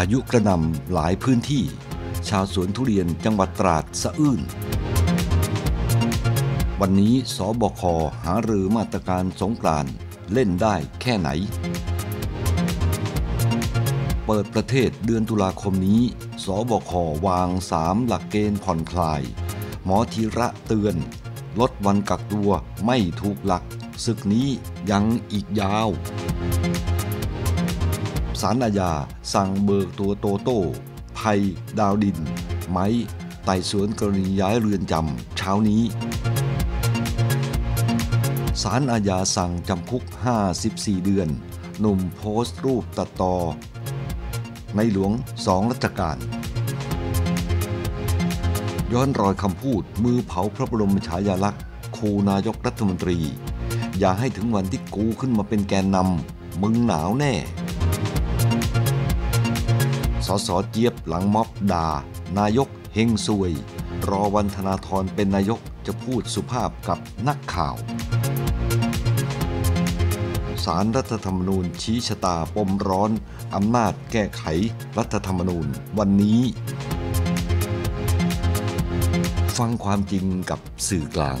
ายุกระนำหลายพื้นที่ ชาวสวนทุเรียนจังหวัดตราดสะอื้น วันนี้สบคหารือมาตรการสงกรานเล่นได้แค่ไหน เปิดประเทศเดือนตุลาคมนี้สบควางสามหลักเกณฑ์ผ่อนคลาย หมอธีระเตือน ลดวันกักตัวไม่ถูกหลักศึกนี้ยังอีกยาวสารอาญาสั่งเบิกตัวโตโต้ภัยดาวดินไม้ไต่สวนกรณีย้ายเรือนจำเช้านี้สารอาญาสั่งจำคุก 54 เดือน หนุ่มโพสต์รูปตัดต่อในหลวงสองรัชกาลย้อนรอยคำพูดมือเผาพระบรมฉายาลักษณ์คูนายกรัฐมนตรี อย่าให้ถึงวันที่กูขึ้นมาเป็นแกนนำมึงหนาวแน่สสเจี๊ยบหลังม็อบดานายกเฮงซวย รอวันธนาธรเป็นนายกจะพูดสุภาพกับนักข่าว สารรัฐธรรมนูญชี้ชะตาปมร้อน อำนาจแก้ไขรัฐธรรมนูญ วันนี้ ฟังความจริงกับสื่อกลาง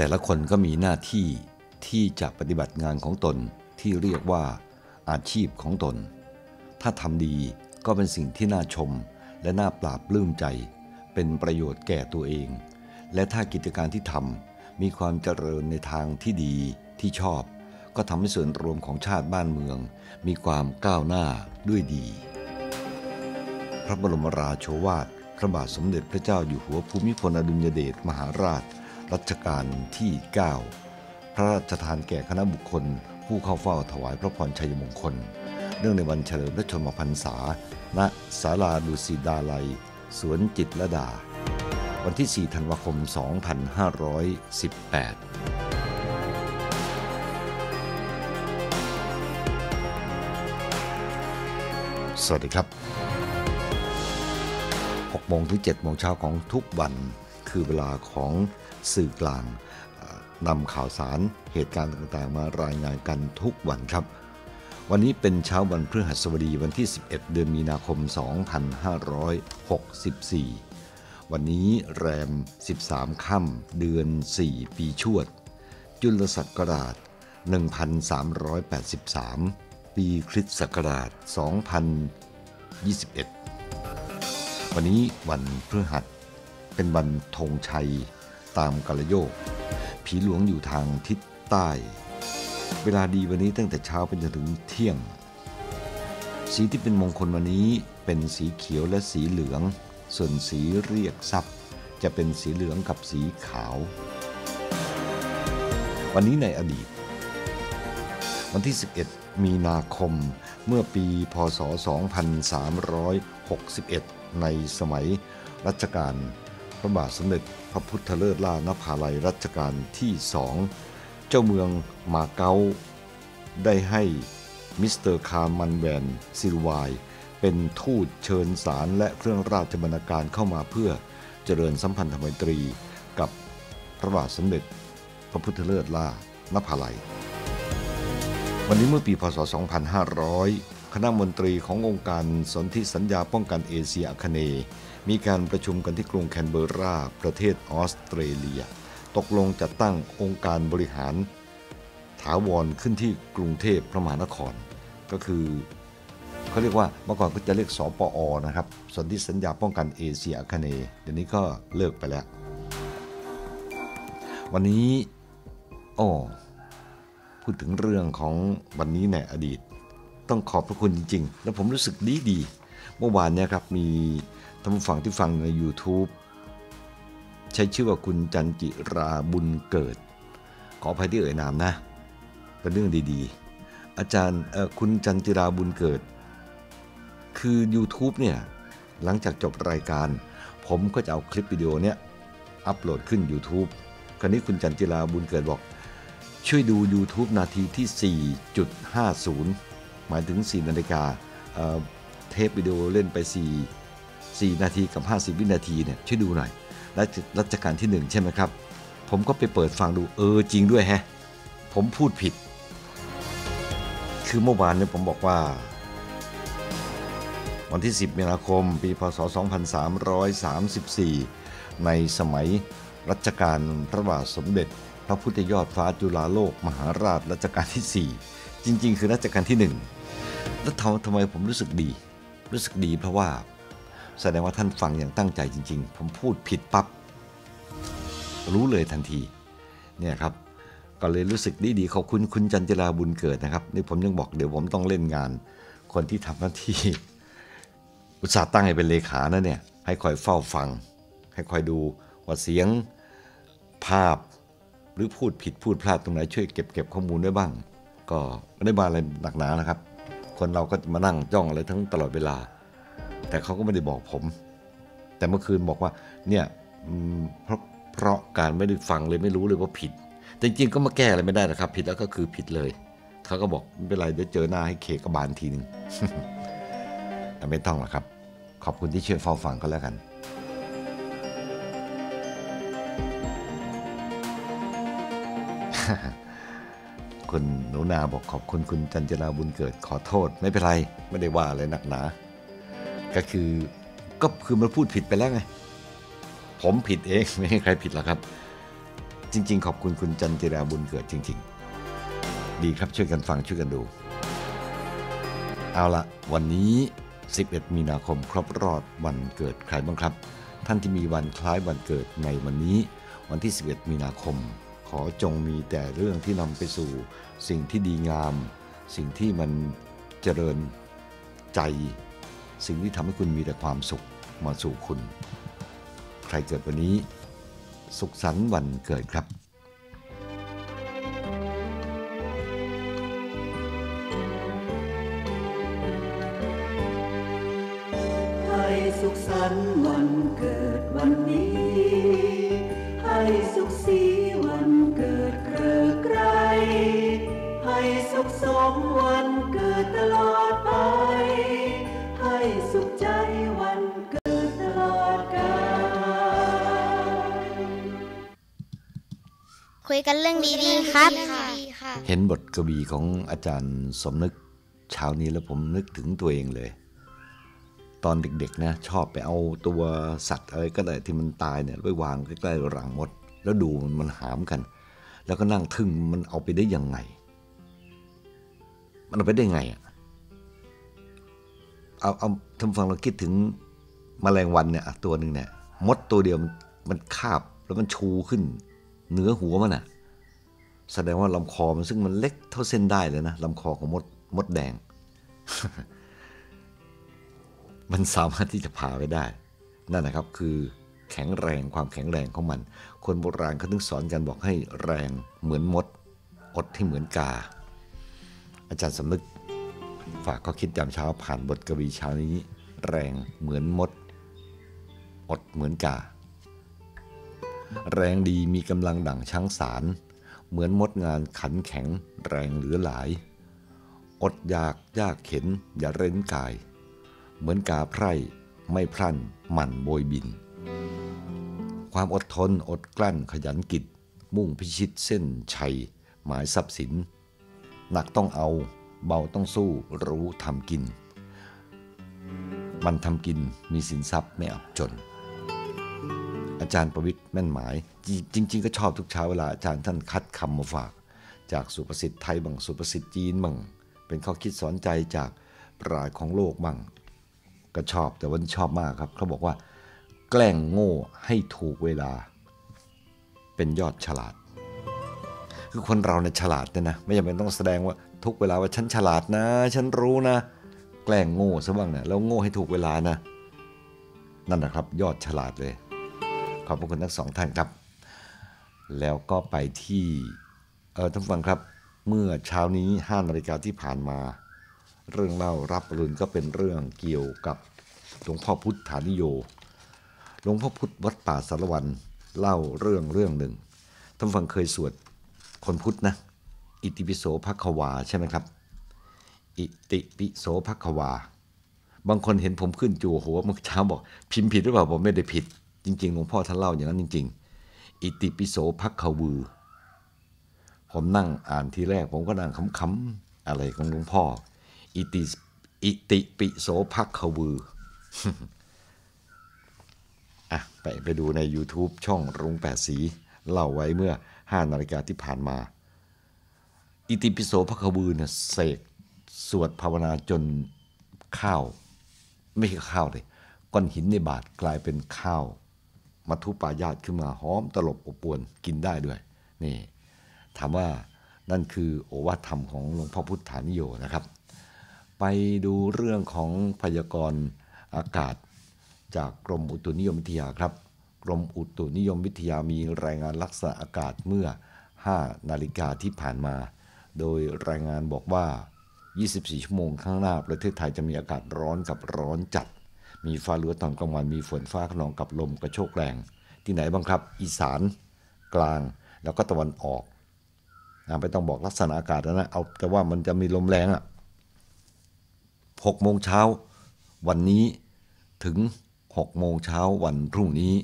แต่ละคนก็มีหน้าที่ที่จะปฏิบัติงานของตนที่เรียกว่าอาชีพของตน ถ้าทำดีก็เป็นสิ่งที่น่าชมและน่าปราบปลื้มใจ เป็นประโยชน์แก่ตัวเอง และถ้ากิจการที่ทำมีความเจริญในทางที่ดีที่ชอบ ก็ทำให้ส่วนรวมของชาติบ้านเมือง มีความก้าวหน้าด้วยดี พระบรมราโชวาทพระบาทสมเด็จพระเจ้าอยู่หัวภูมิพลอดุลยเดชมหาราชรัชกาลที่ 9 พระราชทานแก่คณะบุคคล ผู้เข้าเฝ้าถวายพระพรชัยมงคลเนื่องในวันเฉลิมพระชนมพรรษา ณศาลาดุสิดาลัยสวนจิตรดา วันที่ 4 ธันวาคม 2518 สวัสดีครับ6โมงถึง7โมงเช้าของทุกวันคือเวลาของสื่อกลางนำข่าวสารเหตุการณ์ต่างๆ มารายงานกันทุกวันครับ วันนี้เป็นเช้าวันพฤหัสบดีวันที่ 11 เดือนมีนาคม 2564 วันนี้แรม 13 ค่ำเดือน 4 ปีชวด จุลศักราช1383 ปีคริสตศักราช 2021 วันนี้วันพฤหัสเป็นวันธงชัยตามกระโยกผีหลวงอยู่ทางทิศใต้ เวลาดีวันนี้ตั้งแต่เช้าเป็นจนถึงเที่ยง สีที่เป็นมงคลวันนี้เป็นสีเขียวและสีเหลือง ส่วนสีเรียกทรัพย์ จะเป็นสีเหลืองกับสีขาว วันนี้ในอดีต วันที่ 11 มีนาคมเมื่อปีพศ2361 ในสมัยรัชกาลพระบาทสมเด็จพระพุทธเลิศล่านภาลัย รัชกาลที่สองเจ้าเมืองมาเก๊าได้ให้มิสเตอร์คาร์มันแวนซิลวายเป็นทูตเชิญสารและเครื่องราชบรรณาการเข้ามาเพื่อเจริญสัมพันธไมตรี กับพระบาทสมเด็จพระพุทธเลิศล่านภาลัย วันนี้เมื่อปีพศ2500 คณะมนตรีขององค์การสนธิสัญญาป้องกันเอเชียอคเนยมีการประชุมกันที่กรุงแคนเบอร์รา ประเทศออสเตรเลีย ตกลงจัดตั้งองค์การบริหารถาวรขึ้นที่กรุงเทพพระมหานคร ก็คือ เขาเรียกว่าเมื่อก่อนก็จะเรียกสปออนะครับสนธิสัญญาป้องกันเอเชียาคเนเดี๋ยวนี้ก็เลิกไปแล้ว วันนี้ โอ้ พูดถึงเรื่องของวันนี้ในอดีตต้องขอบพระคุณจริงๆ แล้วผมรู้สึกดีดี เมื่อวานเนี่ยครับมีทานผู้ฟังที่ฟังใน YouTube ใช้ชื่อว่าคุณจันจิราบุญเกิด ขออภัยที่เอ่ยนามนะเป็นเรื่องดีๆ อาจารย์คุณจันจิราบุญเกิด คือ YouTube เนี่ยหลังจากจบรายการ ผมก็จะเอาคลิปวิดีโอเนี้ย อัปโหลดขึ้น YouTube คราวนี้คุณจันจิราบุญเกิดบอก ช่วยดู YouTube นาทีที่ 4.50 หมายถึง 4 นาฬิกาเทปวิดีโอเล่นไป 4 4 นาที กับ 50 วินาทีเนี่ยช่วยดูหน่อยและรัชกาลที่ 1 ใช่ไหมครับ ผมก็ไปเปิดฟังดูเออจริงด้วยแฮะผมพูดผิด คือเมื่อวานเนี่ยผมบอกว่า วันที่ 10 มีนาคม ปีพศ2334 ในสมัยรัชกาลพระบาทสมเด็จพระพุทธยอดฟ้าจุฬาโลก มหาราชรัชกาลที่ 4 จริง ๆ คือรัชกาลที่ 1 แล้วทำไมผมรู้สึกดี รู้สึกดีเพราะว่าแสดงว่าท่านฟังอย่างตั้งใจจริงๆ ผมพูดผิดปับ๊บ รู้เลยทันทีเนี่ยครับ ก็เลยรู้สึกดีดีขอบคุณคุณจันจิราบุญเกิดนะครับนี่ผมยังบอกเดี๋ยวผมต้องเล่นงาน คนที่ทำหน้าที่ อุตส่าห์ตั้งให้เป็นเลขานะเนี่ยให้คอยเฝ้าฟัง ให้คอยดูว่าเสียง ภาพหรือพูดผิดพูดพลาดตรงไหน ช่วยเก็บเก็บข้อมูลไว้บ้าง ก็ไม่ได้มาอะไรหนักหนานะครับ คนเราก็มานั่งจ้องอะไรทั้งตลอดเวลาแต่เขาก็ไม่ได้บอกผม แต่เมื่อคืนบอกว่า เนี่ยเพราะเพราะการไม่ได้ฟังเลยไม่รู้เลยว่าผิดแต่จริงๆ ก็มาแก้อะไรไม่ได้นะครับ ผิดแล้วก็คือผิดเลย เขาก็บอกไม่เป็นไรเดี๋ยวเจอหน้าให้เคกบาลทีนึงแต่ไม่ต้องหรอกครับ ขอบคุณที่เชื่อฟังฟังก็แล้วกันคุณหนูนาบอกขอบคุณคุณจันจราบุญเกิด ขอโทษ ไม่เป็นไร ไม่ได้ว่าอะไรหนักหนาก็คือก็คือมันพูดผิดไปแล้วไงผมผิดเองไม่ให้ใครผิดหรอกครับ จริง ๆ ขอบคุณคุณจันจิราบุญเกิดจริง ๆ ดีครับช่วยกันฟัง ช่วยกันดู เอาละวันนี้ 11 มีนาคมครบรอบวันเกิดใครบ้างครับ ท่านที่มีวันคล้ายวันเกิดในวันนี้ วันที่ 11 มีนาคม ขอจงมีแต่เรื่องที่นำไปสู่ สิ่งที่ดีงาม สิ่งที่มันเจริญใจสิ่งที่ทำให้คุณมีแต่ความสุขมาสู่คุณ ใครเกิดวันนี้ สุขสันต์วันเกิดครับสุขสันต์วันเกิดวันนี้ ให้สุขสีวันเกิดเกลดอไกรให้สุขสมวันเกิดตลอดคุยกันเรื่องดีๆครับ เห็นบทกวีของอาจารย์สมนึกเช้านี้แล้วผมนึกถึงตัวเองเลย ตอนเด็กๆนะชอบไปเอาตัวสัตว์อะไรก็ได้ที่มันตายเนี่ยไปวางใกล้ๆรังมด แล้วดูมันมันหามกัน แล้วก็นั่งทึ่งมันเอาไปได้ยังไง มันเอาไปได้ไงอ่ะเอาเอาทำฟังเราคิดถึงแมลงวันเนี่ยตัวหนึ่งเนี่ย มดตัวเดียวมันมันคาบแล้วมันชูขึ้นเหนือหัวมันอะ่ะแสดงว่าลำคอมันซึ่งมันเล็กเท่าเส้นได้เลยนะลำคอของมดมดแดง มันสามารถที่จะผ่าไปได้นั่นนะครับคือแข็งแรงความแข็งแรงของมัน คนโบราณเขาถึงสอนกันบอกให้แรงเหมือนมด อดที่เหมือนกา อาจารย์สำนึกฝากข้อคิดยามเช้าผ่านบทกวีเช้านี้ แรงเหมือนมดอดเหมือนกาแรงดีมีกำลังดั่งช้างสารเหมือนมดงานขันแข็ง แรงเหลือหลาย อดอยากยากเข็นอย่าเร้นกาย เหมือนกาไพร่ไม่พลันหมั่นโบยบิน ความอดทนอดกลั้นขยันกิจมุ่งพิชิตเส้นชัย หมายทรัพย์สินหนักต้องเอาเบาต้องสู้รู้ทำกิน มันทำกินมีสินทรัพย์ไม่อับจนอาจารย์ประวิทย์แม่นหมายจริง ๆ ก็ชอบทุกเช้าเวลาอาจารย์ท่านคัดคำมาฝาก จากสุภาษิตไทยบังสุภาษิตจีนบังเป็นข้อคิดสอนใจจากปราชของโลกบังก็ชอบแต่วันชอบมากครับ เขาบอกว่า แกล้งโง่ให้ถูกเวลา เป็นยอดฉลาดคือคนเราเนี่ยฉลาดเนี่ยนะ ไม่จำเป็นต้องแสดงว่าทุกเวลาว่าฉันฉลาดนะ ฉันรู้นะ แกล้งโง่ซะบ้างเนะี่ยแล้วโง่ให้ถูกเวลานะนั่นนะครับ ยอดฉลาดเลยขอบพระคุณทั้งสองท่านครับ แล้วก็ไปที่ เออท่านฟังครับ เมื่อเช้านี้ห้านาฬิกาที่ผ่านมา เรื่องเล่ารับรุนก็เป็นเรื่องเกี่ยวกับหลวงพ่อพุทธานิโย หลวงพ่อพุทธวัดป่าสารวันเล่าเรื่องเรื่องหนึ่งท่านฟังเคยสวดคนพุทธนะ อิติปิโสภควาใช่ไหมครับ อิติปิโสภควา บางคนเห็นผมขึ้นจูหัวเมื่อเช้าบอกพิมพ์ผิดหรือเปล่าผมไม่ได้ผิดจริงๆ หลวงพ่อท่านเล่าอย่างนั้นจริงๆ อิติปิโสพักขวือ ผมนั่งอ่านทีแรกผมก็นั่งคำๆ อะไรของหลวงพ่อ อิติ อิติปิโสพักขวืออ่ะไปไปดูใน YouTube ช่องรุงแปดสี เล่าไว้เมื่อ 5 นาฬิกาที่ผ่านมา อิติปิโสพักคบือเนี่ยเสกสวดภาวนาจนข้าว ไม่ใช่ข้าวเลยก้อนหินในบาทกลายเป็นข้าวมัทุปายาตขึ้นมาหอมตลบอบปวนกินได้ด้วยนี่ถามว่านั่นคือโอวาทธรรมของหลวงพ่อพุทธานิโยนะครับ ไปดูเรื่องของพยากรณ์อากาศจากกรมอุตุนิยมวิทยาครับ กรมอุตุนิยมวิทยามีรายงานลักษณะอากาศเมื่อ 5 นาฬิกาที่ผ่านมา โดยรายงานบอกว่า 24ชั่วโมงข้างหน้าประเทศไทยจะมีอากาศร้อนกับร้อนจัดมีฟ้าหลัวตอนกลางวันมีฝนฟ้าขนองกับลมกระโชกแรง ที่ไหนบ้างครับ อีสานกลาง แล้วก็ตะวันออกอไม่ต้องบอกลักษณะอากาศนะเอาแต่ว่ามันจะมีลมแรงอะ่ะหกโมงเช้าวันนี้ถึงหกโมงเช้าวันพรุ่งนี้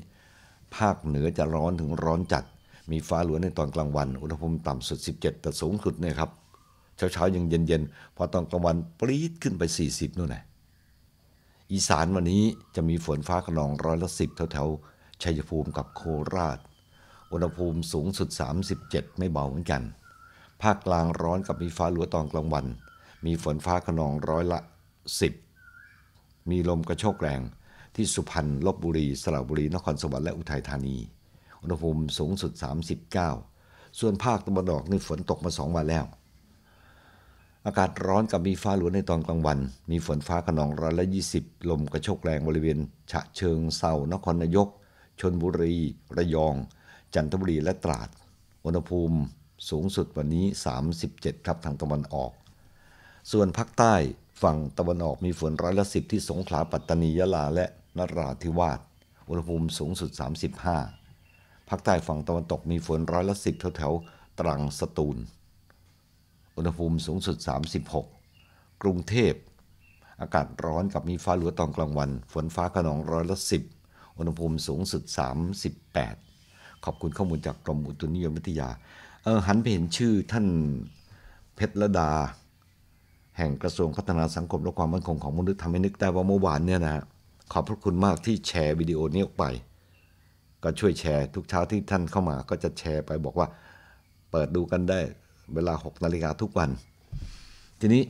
ภาคเหนือจะร้อนถึงร้อนจัด มีฟ้าหลวในตอนกลางวัน อุณหภูมิต่ำสุด 17แต่สูงสุดเนี่ยครับเช้าๆยังเย็นๆ พอตอนกลางวันปรี๊ดขึ้นไป 40นู่นแหละอีสานวันนี้จะมีฝนฟ้าขนองร้อยละสิบแถวๆชัยภูมิ กับโคราช อุณหภูมิสูงสุด 37 ไม่เบาเหมือนกัน ภาคกลางร้อนกับมีฟ้าหลัวตอนกลางวัน มีฝนฟ้าขนองร้อยละ 10 มีลมกระโชกแรงที่สุพรรณลบบุรีสระบุรีนครสวรรค์และอุทัยธานี อุณหภูมิสูงสุด 39 ส่วนภาคตะวันออก นี่ฝนตกมาสองวันแล้วอากาศร้อนกับมีฟ้าหลวในตอนกลางวัน มีฝนฟ้าขนองร้อยละยี่สิบลมกระโชกแรงบริเวณ ฉะเชิงเซานครนายก ชนบุรี ระยอง จันทบุรีและตราด อุณหภูมิสูงสุดวันนี้ 37 ครับทางตะวันออก ส่วนภาคใต้ฝั่งตะวันออกมีฝนร้อยละสิบที่สงขลา ปัตตานี ยะลาและนราธิวาส อุณหภูมิสูงสุด 35ภาคใต้ฝั่งตะวันตกมีฝนร้อยละสิบแถวแถวตรังสตูลอุณหภูมิสูงสุด 36 กรุงเทพ อากาศร้อนกับมีฟ้าหลัวตอนกลางวัน ฝนฟ้าขนองร้อยละสิบอุณหภูมิสูงสุด 38 ขอบคุณข้อมูลจากกรมอุตุนิยมวิทยา เออหันไปเห็นชื่อท่านเพชรดา แห่งกระทรวงพัฒนาสังคมและความมั่นคงของมนุษย์ทำให้นึกได้ว่าเมื่อวานเนี่ยนะฮะขอบพระคุณมากที่แชร์วิดีโอนี้ออกไป ก็ช่วยแชร์ทุกเช้าที่ท่านเข้ามา ก็จะแชร์ไปบอกว่าเปิดดูกันได้เวลา 6 นาฬิกาทุกวัน ทีนี้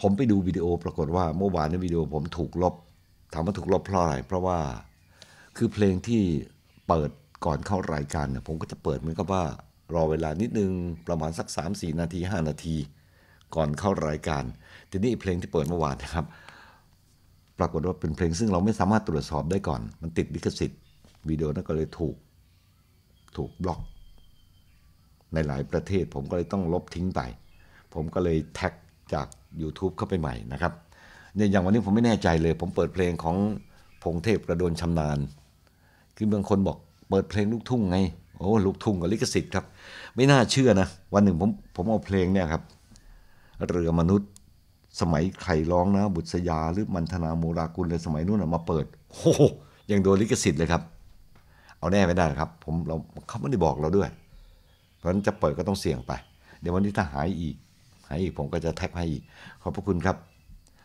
ผมไปดูวิดีโอ ปรากฏว่าเมื่อวานในวิดีโอผมถูกลบ ถามว่าถูกลบเพราะอะไร เพราะว่าคือเพลงที่เปิดก่อนเข้ารายการเนี่ยผมก็จะเปิดเหมือนกับว่ารอเวลานิดนึงประมาณสัก 3-4 นาที 5 นาที ก่อนเข้ารายการ ทีนี้เพลงที่เปิดเมื่อวานนะครับ ปรากฏว่าเป็นเพลงซึ่งเราไม่สามารถตรวจสอบได้ก่อน มันติดลิขสิทธิ์วิดีโอนั้นก็เลยถูกถูกบล็อกในหลายประเทศผมก็เลยต้องลบทิ้งไป ผมก็เลยแท็กจาก YouTube เข้าไปใหม่นะครับเนี่ยอย่างวันนี้ผมไม่แน่ใจเลย ผมเปิดเพลงของพงเทพประดนชำนาญคือบางคนบอกเปิดเพลงลูกทุ่งไง โอ้ลูกทุ่งกับลิขสิทธิ์ครับ ไม่น่าเชื่อนะ วันหนึ่งผมผมเอาเพลงเนี่ยครับ เรือมนุษย์สมัยใครร้องนะ บุษยาหรือมันธนาโมรากุลเลยสมัยนู้นมาเปิดโอ้ยังโดนลิขสิทธิ์เลยครับ เอาแน่ไม่ได้ครับผมเราเขาไม่ได้บอกเราด้วยเพราะฉะนั้นจะเปิดก็ต้องเสี่ยงไป เดี๋ยววันนี้ถ้าหายอีกหายอีกผมก็จะแท็กให้อีก ขอบพระคุณครับ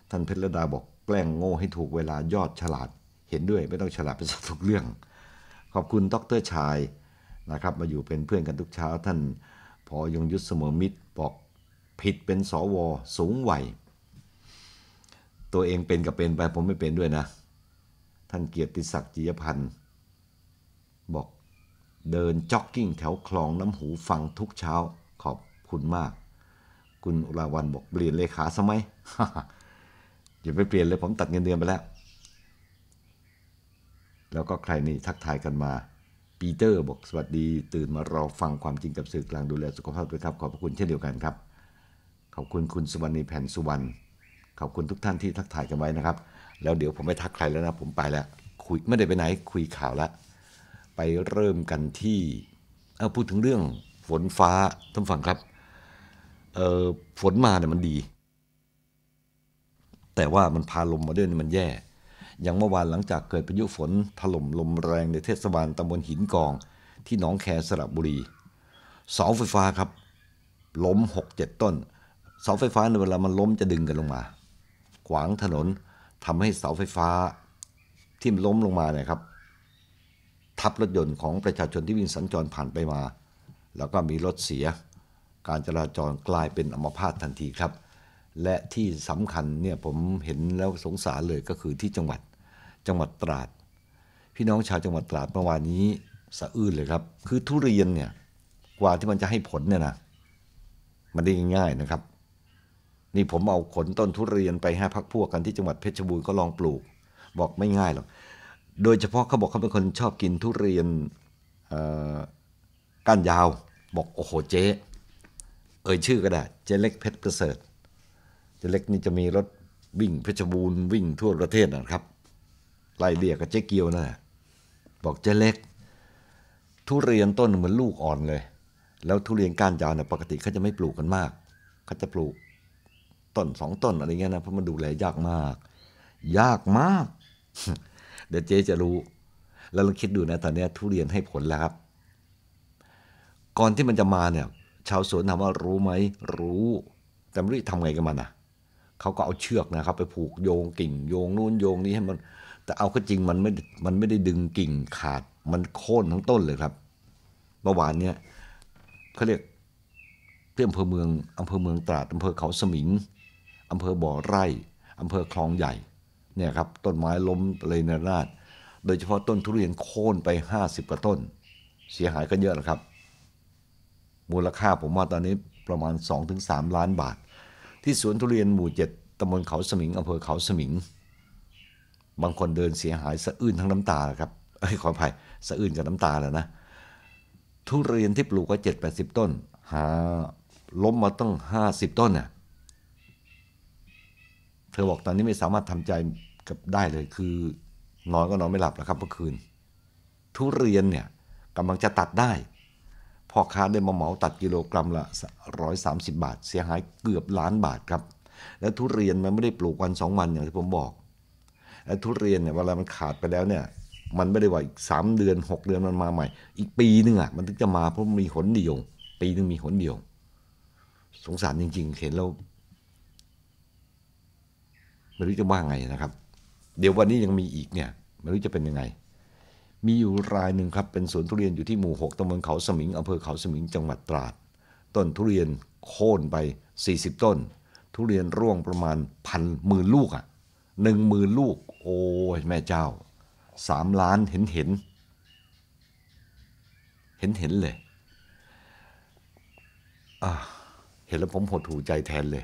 ท่านเพชรดาบอกแกล้งโง่ให้ถูกเวลายอดฉลาด เห็นด้วยไม่ต้องฉลาดไปสัทุกเรื่อง ขอบคุณดรชายนะครับ มาอยู่เป็นเพื่อนกันทุกเช้าท่านพอยงยุทธเสมอมิตรบอกผิดเป็นสวสูงวัยตัวเองเป็นกับเป็นไปผมไม่เป็นด้วยนะ ท่านเกียรติศักดิ์จิยพันธ์บอกเดิน จ็อกกิ้งแถวคลองน้ำหูฟังทุกเช้าขอบคุณมาก คุณอุราวัน บอก เปลี่ยนเลขาสมัยอย่าไปเปลี่ยนเลยผมตัดเงินเดือนไปแล้ว แล้วก็ใครนี่ทักทายกันมา ปีเตอร์บอกสวัสดี ตื่นมา รอฟังความจริงกับสื่อกลางดูแลสุขภาพด้วยครับ ขอบพระคุณเช่นเดียวกันครับ ขอบคุณคุณสุวรรณีแผ่นสุวรรณขอบคุณทุกท่านที่ทักทายกันไว้นะครับ แล้วเดี๋ยวผมไม่ทักใครแล้วนะผมไปแล้ว คุยไม่ได้ไปไหน คุยข่าวแล้วไปเริ่มกันที่เอาพูดถึงเรื่องฝนฟ้าท่านฟังครับเออฝนมาเนี่ยมันดี แต่ว่ามันพาลมมาด้วยมันแย่ อย่างเมื่อวานหลังจากเกิดพายุฝน ถล่มลมแรงในเทศบาลตำบลหินกองที่หนองแคสระบุรีเสาไฟฟ้าครับล้มหกเจ็ดต้นเสาไฟฟ้าในเวลามันล้มจะดึงกันลงมา ขวางถนนทำให้เสาไฟฟ้าที่มันล้มลงมาเนี่ยครับทับรถยนต์ของประชาชนที่วิ่งสัญจรผ่านไปมา แล้วก็มีรถเสีย การจราจรกลายเป็นอัมพาตทันทีครับ และที่สำคัญเนี่ยผมเห็นแล้วสงสารเลยก็คือที่จังหวัดจังหวัดตราด พี่น้องชาวจังหวัดตราดเมื่อวานนี้สะอื้นเลยครับ คือทุเรียนเนี่ยกว่าที่มันจะให้ผลเนี่ยนะมันได้ง่ายนะครับ นี่ผมเอาขนต้นทุเรียนไปให้พักพวกกันที่จังหวัดเพชรบูรณ์ก็ลองปลูก บอกไม่ง่ายหรอกโดยเฉพาะเขาบอกเขาเป็นคนชอบกินทุเรียนก้านยาว บอกโอ้โหเจ๊เอ่ยชื่อก็ได้ เจ๊เล็กเพชรประเสริฐเจ๊เล็กนี่จะมีรถวิ่งเพชรบูรณ์วิ่งทั่วประเทศนะครับไล่เรียกกับเจ๊เกียวนะ่ะบอกเจ๊เล็ก ทุเรียนต้นเหมือนลูกอ่อนเลย แล้วทุเรียนก้านยาวเนี่ยปกติเขาจะไม่ปลูกกันมากเขาจะปลูกต้นสองต้นอะไรเงี้ยนะเพราะมันดูแลยากมาก ยากมากเดี๋ยวเจ๊จะรู้ แล้วลองคิดดูนะตอนนี้ทุเรียนให้ผลแล้วครับ ก่อนที่มันจะมาเนี่ย ชาวสวนถามว่ารู้ไหมรู้ แต่ไม่รู้ทำไงกับมันอ่ะ เขาก็เอาเชือกนะครับ ไปผูกโยงกิ่ง โยงนู่นโยงนี้ให้มัน แต่เอาก็จริงมันไม่ มันไม่ได้ดึงกิ่งขาด มันโค่นทั้งต้นเลยครับ เมื่อวานเนี่ยเขาเรียกที่อำเภอเมืองอำเภอเมืองตราดอำเภอเขาสมิงอำเภอบ่อไร่อำเภอคลองใหญ่เนี่ยครับต้นไม้ล้มเลยนราดโดยเฉพาะต้นทุเรียนโค่นไป 50กว่าต้น เสียหายกันเยอะแล้วครับ มูลค่าผมว่าตอนนี้ประมาณ2-3 ล้านบาท ที่สวนทุเรียนหมู่ 7ตำบลเขาสมิงอำเภอเขาสมิง บางคนเดินเสียหายสะอื้นทั้งน้ำตาครับเอ้ยขออภัยสะอื้นกับน้ำตาแล้วนะทุเรียนที่ปลูกก็ 7 80 ต้น หาล้มมาตั้ง50 ต้นน่ะเธอบอกตอนนี้ไม่สามารถทำใจกับได้เลยคือนอนก็นอนไม่หลับแล้วครับเมื่อคืน ทุเรียนเนี่ยกำลังจะตัดได้พ่อค้าได้มาเหมาตัดกิโลกรัมละ130 บาท เสียหายเกือบล้านบาทครับและทุเรียนมันไม่ได้ปลูกวันสองวันอย่างที่ผมบอกและทุเรียนเนี่ยเวลามันขาดไปแล้วเนี่ย มันไม่ได้ว่าอีกสามเดือน 6 เดือนมันมาใหม่ อีกปีหนึ่งอ่ะมันถึงจะมาเพราะมมีหนเดียวปีนึงมีหนเดียว สงสารจริง ๆเห็นแล้วไม่รู้จะว่าไงนะครับเดี๋ยววันนี้ยังมีอีกเนี่ย ไม่รู้จะเป็นยังไง มีอยู่รายหนึ่งครับเป็นสวนทุเรียนอยู่ที่หมู่6ตำบลเขาสมิงอำเภอ เขาสมิงจังหวัดตราด ต้นทุเรียนโค่นไป 40 ต้น ทุเรียนร่วงประมาณพันหมื่นลูกอะ่ะหนึ่งหมื่นลูก โอ้ยแม่เจ้าสามล้านเห็นเห็นเห็นเห็นเลยเห็นแล้วผมหดหูใจแทนเลย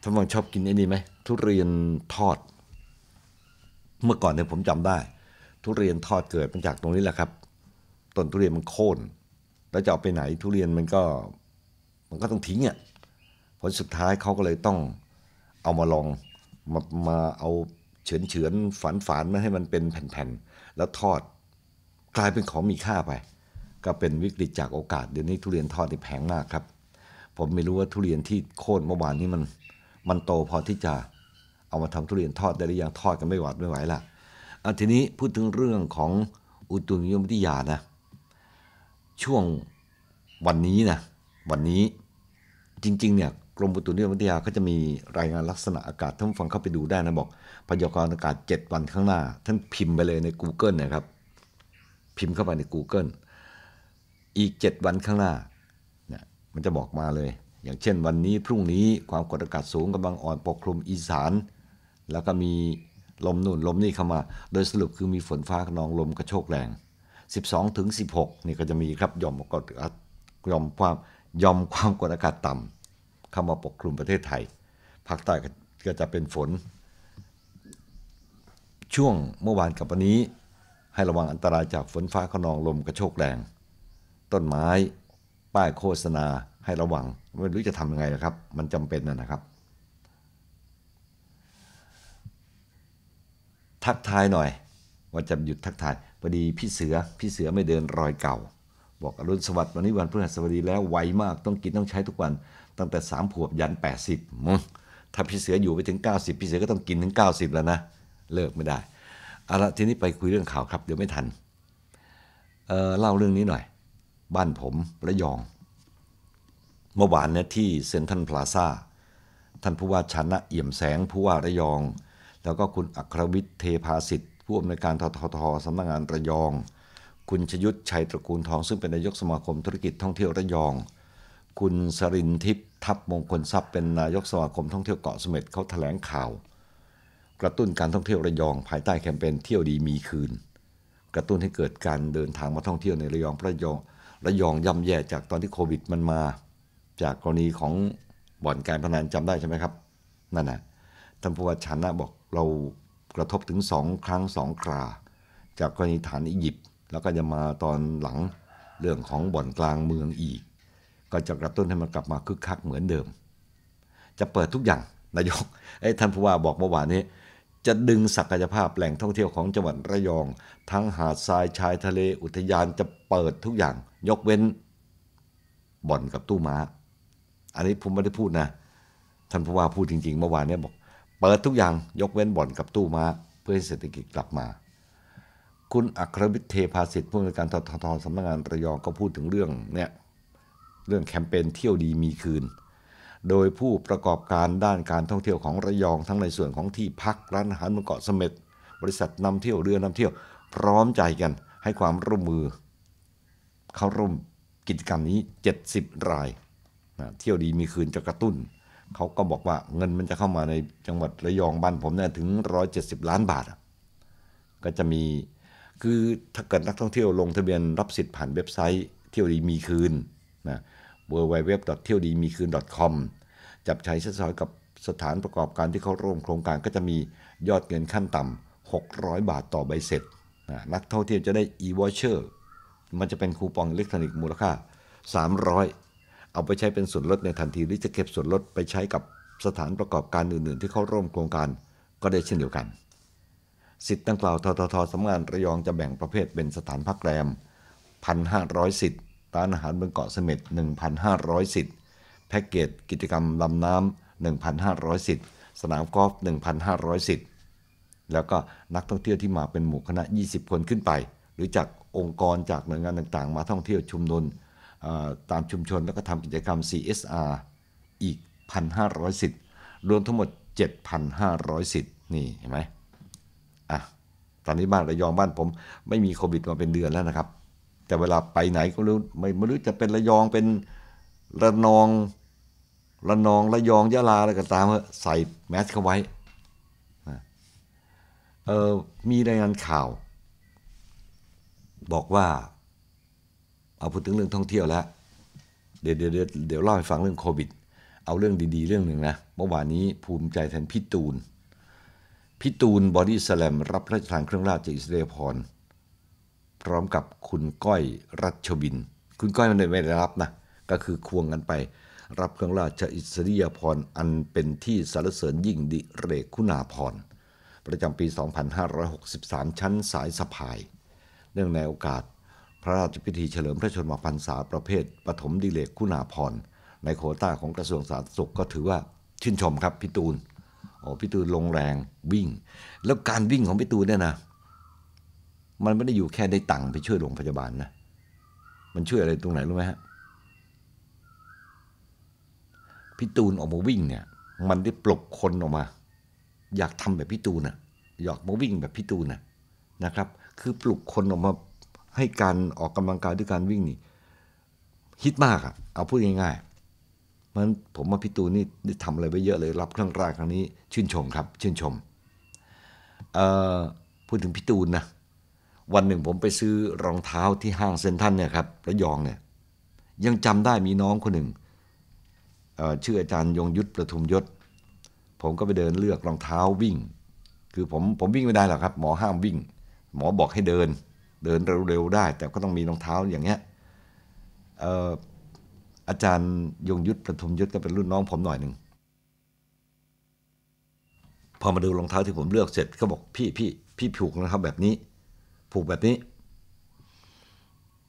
ท่านฟังชอบกินไอ้นี่ไหมทุเรียนทอดเมื่อก่อนเนี่ยผมจำได้ ทุเรียนทอดเกิดมาจากตรงนี้แหละครับต้นทุเรียนมันโค่นแล้วจะเอาไปไหนทุเรียนมันก็ มันก็ต้องทิ้งอี่ะผลสุดท้ายเขาก็เลยต้องเอามาลองมามาเอาเฉือนเฉือนฝานฝานมาให้มันเป็นแผ่นๆแล้วทอดกลายเป็นของมีค่าไป ก็เป็นวิกฤตจากโอกาส เดี๋ยวนี้ทุเรียนทอดนี่แพงมากครับ ผมไม่รู้ว่าทุเรียนที่โค่นเมื่อวานนี้มัน มันโตพอที่จะเอามาทำทุเรียนทอดได้หรือยังทอดกันไม่หวัดไม่ไหวละอ่ะทีนี้พูดถึงเรื่องของอุตุนิยมวิทยานะ ช่วงวันนี้นะวันนี้จริงๆ เนี่ย กรมอุตุนิยมวิทยาเขาจะมีรายงานลักษณะอากาศท่านฟังเข้าไปดูได้นะบอก พยากรณ์อากาศ 7 วันข้างหน้า ท่านพิมพ์ไปเลยใน Google นะครับ พิมพ์เข้าไปใน Google อีก 7 วันข้างหน้าเนี่ยมันจะบอกมาเลย อย่างเช่น วันนี้พรุ่งนี้ความกดอากาศสูงกำลังอ่อนปกคลุมอีสานแล้วก็มีลมนู่นลมนี่เข้ามา โดยสรุปคือมีฝนฟ้าขนองลมกระโชกแรง 12 ถึง 16 นี่ก็จะมีครับย่อมกดย่อมความย่อมความกดอากาศต่ำเข้ามาปกคลุมประเทศไทยภาคใต้ก็จะเป็นฝน ช่วงเมื่อวานกับวันนี้ ให้ระวังอันตรายจากฝนฟ้าขนองลมกระโชกแรง ต้นไม้ป้ายโฆษณาให้ระวังไม่รู้จะทำยังไงนะครับ มันจำเป็นนะครับทักทายหน่อย ว่าจะหยุดทักทายพอดีพี่เสือพี่เสือไม่เดินรอยเก่า บอกอรุณสวัสดิ์วันนี้วันพฤหัสบดีแล้วไวมาก ต้องกินต้องใช้ทุกวัน ตั้งแต่สามขวบยัน 80 ถ้าพี่เสืออยู่ไปถึง 90 พี่เสือก็ต้องกินถึง 90 แล้วนะ เลิกไม่ได้เอาละทีนี้ไปคุยเรื่องข่าวครับเดี๋ยวไม่ทันเเล่าเรื่องนี้หน่อย บ้านผมระยองเมื่อวานเนี่ยที่เซ็นทรัลพลาซ่าท่านผู้ว่าชนะเอี่ยมแสงผู้ว่าระยองแล้วก็คุณอัครวิทย์เทพาสิทธิ์ผู้อำนวยการทททสำนักงานระยอง คุณชยุทธชัยตระกูลทองซึ่งเป็นนายกสมาคมธุรกิจท่องเที่ยวระยอง คุณสรินทิพย์ทัพมงคลทรัพย์เป็นนายกสมาคมท่องเที่ยวเกาะเสม็ดเขาแถลงข่าว กระตุ้นการท่องเที่ยวระยอง ภายใต้แคมเปญเที่ยวดีมีคืน กระตุ้นให้เกิดการเดินทางมาท่องเที่ยวในระยองระยองระยองย่ำแย่จากตอนที่โควิดมันมา จากกรณีของบ่อนการพนันจำได้ใช่ไหมครับนั่นนะท่านผู้ว่าชนะบอกเรากระทบถึงสองครั้งสองคราจากกรณีฐานอียิปต์แล้วก็จะมาตอนหลังเรื่องของบ่อนกลางเมืองอีก ก็จะกระตุ้นให้มันกลับมาคึกคักเหมือนเดิม จะเปิดทุกอย่างนายกไอ้ท่านผู้ว่าบอกเมื่อวานนี้ จะดึงศักยภาพแหล่งท่องเที่ยวของจังหวัดระยอง ทั้งหาดทรายชายทะเลอุทยานจะเปิดทุกอย่าง ยกเว้นบ่อนกับตู้ม้า อันนี้ผมไม่ได้พูดนะท่านผู้ว่าพูดจริงๆเมื่อวานนี้บอกเปิดทุกอย่างยกเว้นบ่อนกับตู้ม้าเพื่อให้เศรษฐกิจกลับมา คุณอัครวิทย์เทพาสิทธิ์ผู้อำนวยการทททสำนักงานระยองก็พูดถึงเรื่องเนี่ยเรื่องแคมเปญเที่ยวดีมีคืน โดยผู้ประกอบการด้านการท่องเที่ยวของระยองทั้งในส่วนของที่พักร้านอาหารบนเกาะเสม็ดบริษัทนำเที่ยวเรือนำเที่ยวพร้อมใจกันให้ความร่วมมือ เข้าร่วมกิจกรรมนี้ 70 รายเที่ยวดีมีคืนจะกระตุ้นเขาก็บอกว่าเงินมันจะเข้ามาในจังหวัดระยองบ้านผมเนี่ยถึง 170 ล้านบาท ก็จะมี คือถ้าเกิดนักท่องเที่ยวลงทะเบียนรับสิทธิ์ผ่านเว็บไซต์เที่ยวดีมีคืนนะ www. เที่ยวดีมีคืน .com จับใช้ใช้สอยกับสถานประกอบการที่เขาร่วมโครงการก็จะมียอดเงินขั้นต่ำ600 บาทต่อใบเสร็จนะนักท่องเที่ยวจะได้ e-voucher มันจะเป็นคูปองอิเล็กทรอนิกส์มูลค่า 300เอาไปใช้เป็นส่วนลดในทันทีหรือจะเก็บส่วนลดไปใช้กับสถานประกอบการอื่นๆ ที่เข้าร่วมโครงการ ก็ได้เช่นเดียวกัน สิทธิ์ดังกล่าวทททสำนักงานระยองจะแบ่งประเภทเป็นสถานพักแรม 1,500สิทธิ์ร้านอาหารบนเกาะเสม็ด1,500สิทธิ์แพ็กเกจกิจกรรมลำน้ำ1,500สิทธิ์สนามกอล์ฟ1,500สิทธิ์แล้วก็นักท่องเที่ยวที่มาเป็นหมู่คณะ 20 คนขึ้นไป หรือจากองค์กรจากหน่วยงานต่างๆมาท่องเที่ยวชุมนุมตามชุมชนแล้วก็ทำกิจกรรม CSR อีก 1,500สิทธิ์รวมทั้งหมด 7,500สิทธิ์นี่เห็นไหมอ่ะตอนนี้บ้านระยองบ้านผม ไม่มีโควิดมาเป็นเดือนแล้วนะครับ แต่เวลาไปไหนก็รู้ไม่รู้จะเป็นระยองเป็นระนองระนองระยอง ยะลาอะไรก็ตามใส่ แมสเข้าไว้ มีรายงานข่าว บอกว่าเอาพูดถึงเรื่องท่องเที่ยวแล้วเดี๋ยวเดี๋ยวเดี๋ยวเล่าให้ฟังเรื่องโควิด เอาเรื่องดีๆ เรื่องหนึ่งนะ เมื่อวานนี้ภูมิใจแทนพี่ตูนพี่ตูนบอดี้สแลม รับพระราชทานเครื่องราชจากอิสราเอลพรพร้อมกับคุณก้อยรัชบิน คุณก้อยมันไม่ได้รับนะ ก็คือควงกันไป รับเครื่องราชอิสริยาภรณ์อันเป็นที่สารเสริญยิ่งดิเรกคุณาภรณ์ประจำปี 2563 ชั้นสายสะพายเนื่องในโอกาสพระราชพิธีเฉลิมพระชนมพรรษาประเภทปฐมดิเลกคุณาพรในโคต้าของกระทรวงสาธารณสุขก็ถือว่า ชื่นชมครับพี่ตูนโอ้พี่ตูนลงแรงวิ่ง แล้วการวิ่งของพี่ตูนเนี่ยนะมันไม่ได้อยู่แค่ได้ตังค์ไปช่วยโรงพยาบาลนะ มันช่วยอะไรตรงไหนรู้ไหมฮะพี่ตูนออกมาวิ่งเนี่ย มันได้ปลุกคนออกมา อยากทำแบบพี่ตูนอะอยากมาวิ่งแบบพี่ตูนอะนะครับ คือปลุกคนออกมาให้การออกกำลังกายด้วยการวิ่งนี่ฮิตมากอะเอาพูดง่ายๆมันผมว่าพี่ตูนี่ได้ทำอะไรไปเยอะเลยรับครั้งแรกครั้งนี้ ชื่นชมครับชื่นชม พูดถึงพี่ตูนนะวันหนึ่งผมไปซื้อรองเท้าที่ห้างเซ็นทันเนี่ยครับระยองเนี่ยยังจำได้มีน้องคนหนึ่งชื่ออาจารย์ยงยุทธประทุมยศ ผมก็ไปเดินเลือกรองเท้าวิ่ง คือผมผมวิ่งไม่ได้หรอกครับหมอห้ามวิ่ง หมอบอกให้เดินเดินเร็วๆได้ แต่ก็ต้องมีรองเท้าอย่างเงี้ยอาจารย์ยงยุทธประทุมยุทธก็เป็นรุ่นน้องผมหน่อยหนึ่งพอมาดูรองเท้าที่ผมเลือกเสร็จก็บอกพี่พี่พี่ผูกนะครับแบบนี้ ผูกแบบนี้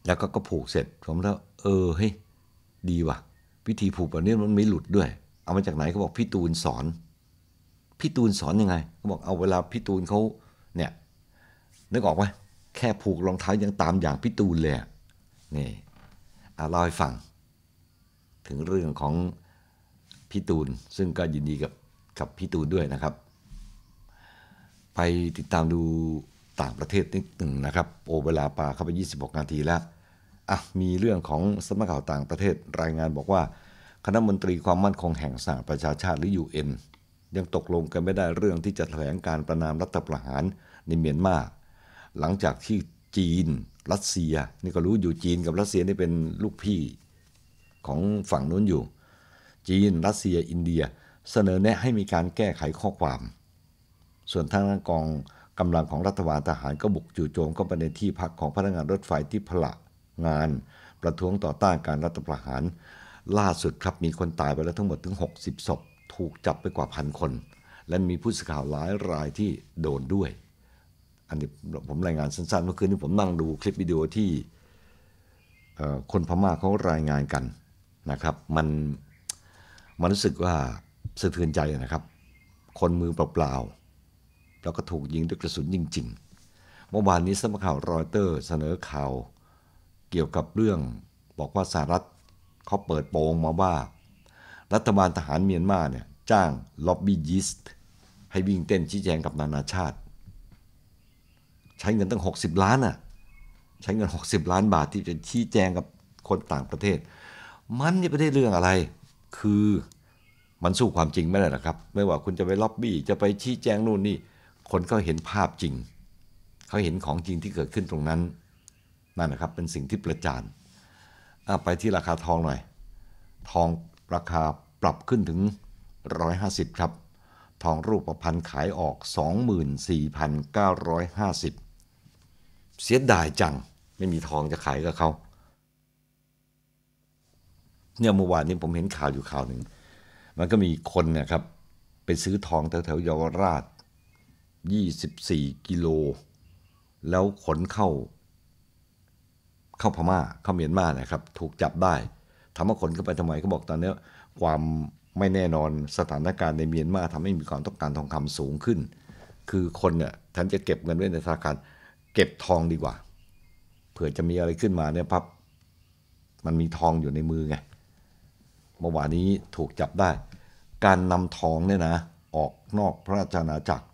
แล้วก็ก็ผูกเสร็จผมแล้วเออเฮ้ยดีว่ะวิธีผูกแบบนี้มันไม่หลุดด้วย เอามาจากไหนเขาบอกพี่ตูนสอน พี่ตูนสอนยังไงเขาบอกเอาเวลาพี่ตูนเขาเนี่ยนึกออกไหมแค่ผูกรองเท้ายังตามอย่างพี่ตูนเลยนี่เอาเล่าให้ฟัง ถึงเรื่องของพี่ตูนซึ่งก็ยินดีกับกับพี่ตูนด้วยนะครับ ไปติดตามดูต่างประเทศนิดหนึ่งนะครับ โอเวลาปาเข้าไป 26นาทีแล้ว อ่ะ มีเรื่องของสำนักข่าวต่างประเทศ รายงานบอกว่า คณะมนตรีความมั่นคงแห่งสหประชาชาติหรือ UN ยังตกลงกันไม่ได้เรื่องที่จะแถลงการประนามรัฐประหารในเมียนมาหลังจากที่จีนรัสเซีย นี่ก็รู้อยู่จีนกับรัสเซียนี่เป็นลูกพี่ของฝั่งนู้นอยู่ จีนรัสเซียอินเดียเสนอแนะให้มีการแก้ไขข้อความ ส่วนทางกองกำลังของรัฐบาลทหารก็บุกจู่โจมเข้าไปในที่พักของพนักงานรถไฟที่พละงาน ประท้วงต่อต้านการรัฐประหาร ล่าสุดครับมีคนตายไปแล้วทั้งหมดถึง60ศพถูกจับไปกว่าพันคน และมีผู้สื่อข่าวหลายรายที่โดนด้วยอันนี้ผมรายงานสั้นๆ เมื่อคืนนี้ผมนั่งดูคลิปวิดีโอที่คนพม่าเขารายงานกันนะครับ มัน มันรู้สึกว่าสะเทือนใจนะครับ คนมือเปล่าๆแล้วก็ถูกยิง ด้วยกระสุนจริงๆ เมื่อวานนี้สำนักข่าวรอยเตอร์เสนอข่าว เกี่ยวกับเรื่องบอกว่าสหรัฐเขาเปิดโปง มาว่า รัฐบาลทหารเมียนมาเนี่ยจ้างล็อบบี้ยิสต์ให้วิ่งเต้นชี้แจงกับนานาชาติใช้เงินตั้ง60 ล้านอ่ะ ใช้เงิน 60 ล้านบาทที่จะชี้แจงกับคนต่างประเทศ มันจะไม่ได้เรื่องอะไร คือมันสู้ความจริงไม่ได้หรอกครับ ไม่ว่าคุณจะไปล็อบบี้ จะไปชี้แจงนู่นนี่ คนก็เห็นภาพจริง เขาเห็นของจริงที่เกิดขึ้นตรงนั้นนั่นนะครับ เป็นสิ่งที่ประจานไปที่ราคาทองหน่อย ทองราคาปรับขึ้นถึง 150 ครับ ทองรูปประพันธ์ขายออก 24,950เสียดายจัง ไม่มีทองจะขายกับเขาเนี่ยเมื่อวานนี้ผมเห็นข่าวอยู่ข่าวหนึ่ง มันก็มีคนเนี่ยครับ ไปซื้อทองแถวแถวยาวราช24กิโลแล้วขนเข้า เข้าพมา่าเข้าเมียนมานะครับ ถูกจับได้ถามว่าขนเข้าไปทำไมก็บอกตอนนี้ความไม่แน่นอนสถานการณ์ในเมียนมาทำให้มีความต้องการทองคำสูงขึ้น คือคนเนี่ยท่านจะเก็บเงินไว้ในธนาคารเก็บทองดีกว่าเผื่อจะมีอะไรขึ้นมาเนี่ยพับ มันมีทองอยู่ในมือไง เมื่อวานนี้ถูกจับได้ การนำทองเนี่ยนะ ออกนอกพระราชาณาจักร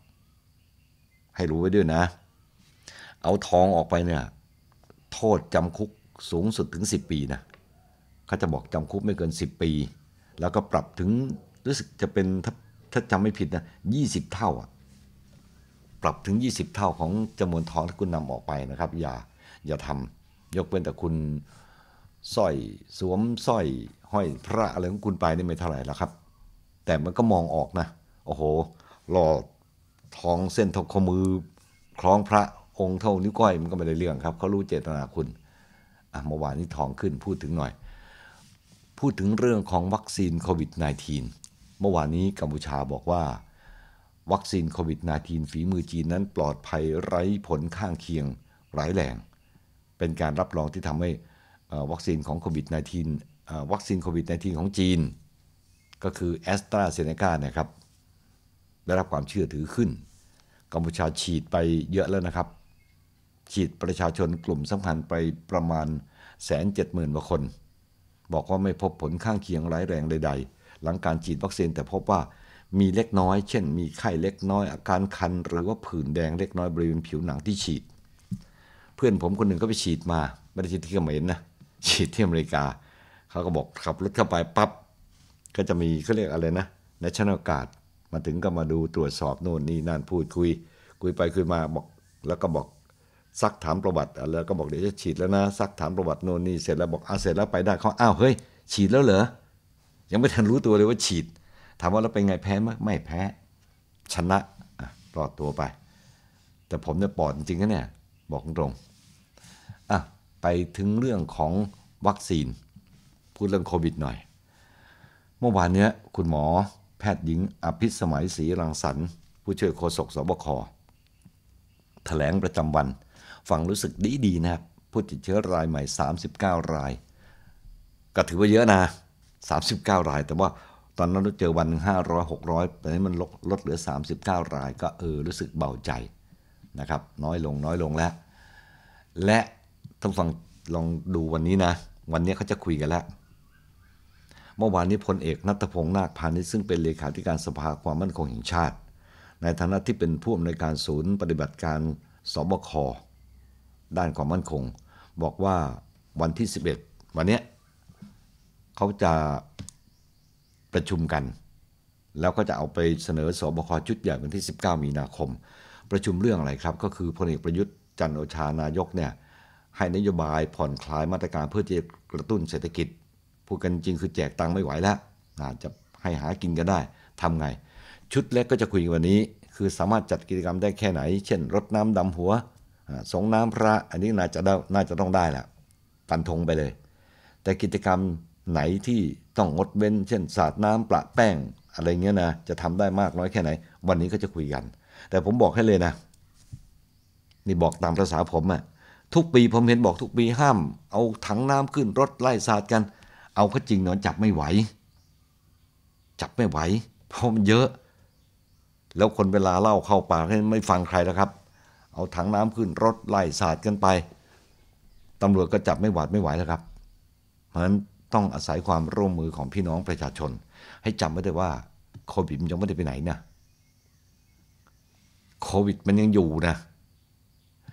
ให้รู้ไว้ด้วยนะ เอาทองออกไปเนี่ยโทษจำคุกสูงสุดถึง 10 ปีนะเขาจะบอกจำคุกไม่เกิน 10 ปี แล้วก็ปรับถึงรู้สึกจะเป็นถ้าถ้าจำไม่ผิดนะ 20 เท่าอะปรับถึง 20 เท่าของจำนวนทองที่คุณนำออกไปนะครับ อย่าอย่าทำยกเว้นแต่คุณสร้อยสวมสร้อย ห้อยพระ อะไรของคุณไปนี่ไม่เท่าไหร่แล้วครับ แต่มันก็มองออกนะ โอ้โห หล่อทองเส้นทองข้อมือ คล้องพระองค์เท่านิ้วก้อยมันก็ไม่ได้เรื่องครับ เขารู้เจตนาคุณอ่ะเมื่อวานนี้ทองขึ้นพูดถึงหน่อย พูดถึงเรื่องของวัคซีนโควิด -19 เมื่อวานนี้กัมพูชาบอกว่าวัคซีนโควิด -19 ฝีมือจีนนั้นปลอดภัยไร้ผลข้างเคียงร้ายแรงเป็นการรับรองที่ทำให้วัคซีนของโควิด -19 วัคซีนโควิด -19 ของจีน ก็คือแอสตราเซเนกานะครับ ได้รับความเชื่อถือขึ้นกัมพูชาฉีดไปเยอะแล้วนะครับฉีดประชาชนกลุ่มสำคัญไปประมาณแสนเจ็ดหมื่นกว่าคน บอกว่าไม่พบผลข้างเคียงร้ายแรงใดๆ หลังการฉีดวัคซีนแต่พบว่ามีเล็กน้อยเช่นมีไข้เล็กน้อยอาการคัน หรือว่าผื่นแดงเล็กน้อยบริเวณผิวหนังที่ฉีด เพื่อนผมคนหนึ่งก็ไปฉีดมา ไม่ได้ฉีดที่เขมรนะฉีดที่อเมริกา เขาก็บอกขับรถเข้าไปปั๊บ ก็จะมีเขาเรียกอะไรนะ n น t i o n a l g u a มาถึงก็มาดูตรวจสอบโน่นนี่นั่นพูดคุย คุยไปคุยมาบอกแล้วก็บอกซักถามประวัติ แล้ว ก็บอกเดี๋ยวจะฉีดแล้วนะซักถามประวัติโน่นนี่เสร็จแล้วบอกอ่ะเสร็จแล้วไปได้เขาอ้าวเฮ้ยฉีดแล้วเหรอยังไม่ทันรู้ตัวเลยว่าฉีดถามว่าเราเป็นไงแพ้ไหมไม่แพ้ ชนะรอดตัวไป แต่ผมเนี่ยปอดจริงๆนะเนี่ยบอกตรงอ่ะไปถึงเรื่องของวัคซีน พูดเรื่องโควิดหน่อย เมื่อวานเนี้ยคุณหมอแพทย์หญิงอภิสมัยศรีรังสรรค์ผู้ช่วยโฆษกสบคแถลงประจำวันฟังรู้สึกดีดีนะครับผู้ติดเชื้อรายใหม่ 39 ราย ก็ถือว่าเยอะนะ 39 รายแต่ว่าตอนนั้นเราเจอวันหนึ่งห้าร้อยหกร้อยตอนนี้มันลดลดเหลือ 39 รายก็เออ รู้สึกเบาใจนะครับ น้อยลงน้อยลงแล้ว และท่านฟังลองดูวันนี้นะ วันนี้เขาจะคุยกันแล้ว เมื่อวานนี้พลเอกนัทพงษ์นาคพาณิชซึ่งเป็นเลขาธิการสภาความมั่นคงแห่งชาติ ในฐานะที่เป็นผู้อำนวยการศูนย์ปฏิบัติการสบคด้านความมั่นคง บอกว่าวันที่ 11 วันนี้เขาจะประชุมกัน แล้วก็จะเอาไปเสนอสอบคชุดใหญ่วันที่ 19 มีนาคม ประชุมเรื่องอะไรครับ ก็คือพลเอกประยุทธ์จันโอชานายกเนี่ยให้นโยบายผ่อนคลายมาตรการเพื่อจะกระตุ้นเศรษฐกิจ พูดกันจริงคือแจกตังค์ไม่ไหวแล้ว อาจะให้หากินก็ได้ทำไง ชุดแรกก็จะคุยวันนี้ คือสามารถจัดกิจกรรมได้แค่ไหนเช่นรดน้ำดำหัวสงน้ำพระอันนี้น่าจะน่าจะต้องได้แหละฟันธงไปเลย แต่กิจกรรมไหนที่ต้องงดเว้นเช่นสาดน้ำประแป้ง อะไรเงี้ยนะ จะทำได้มากน้อยแค่ไหน วันนี้ก็จะคุยกัน แต่ผมบอกให้เลยนะ นี่บอกตามภาษาผมอะทุกปีผมเห็นบอกทุกปีห้าม เอาถังน้ำขึ้นรถไล่สาดกัน เอาข็จริงนอนจับไม่ไหว จับไม่ไหว เพราะมันเยอะ แล้วคนเวลาเล่าเข้าปากไม่ฟังใครแล้วครับ เอาถังน้ำขึ้นรถไล่สาดกันไปตำรวจก็จับไม่หวาดไม่ไหวแล้วครับเพราะฉะนั้นต้องอาศัยความร่วมมือของพี่น้องประชาชน ให้จำไว้แต่ว่าโควิดมันยังไม่ได้ไปไหนนะโควิดมันยังอยู่นะ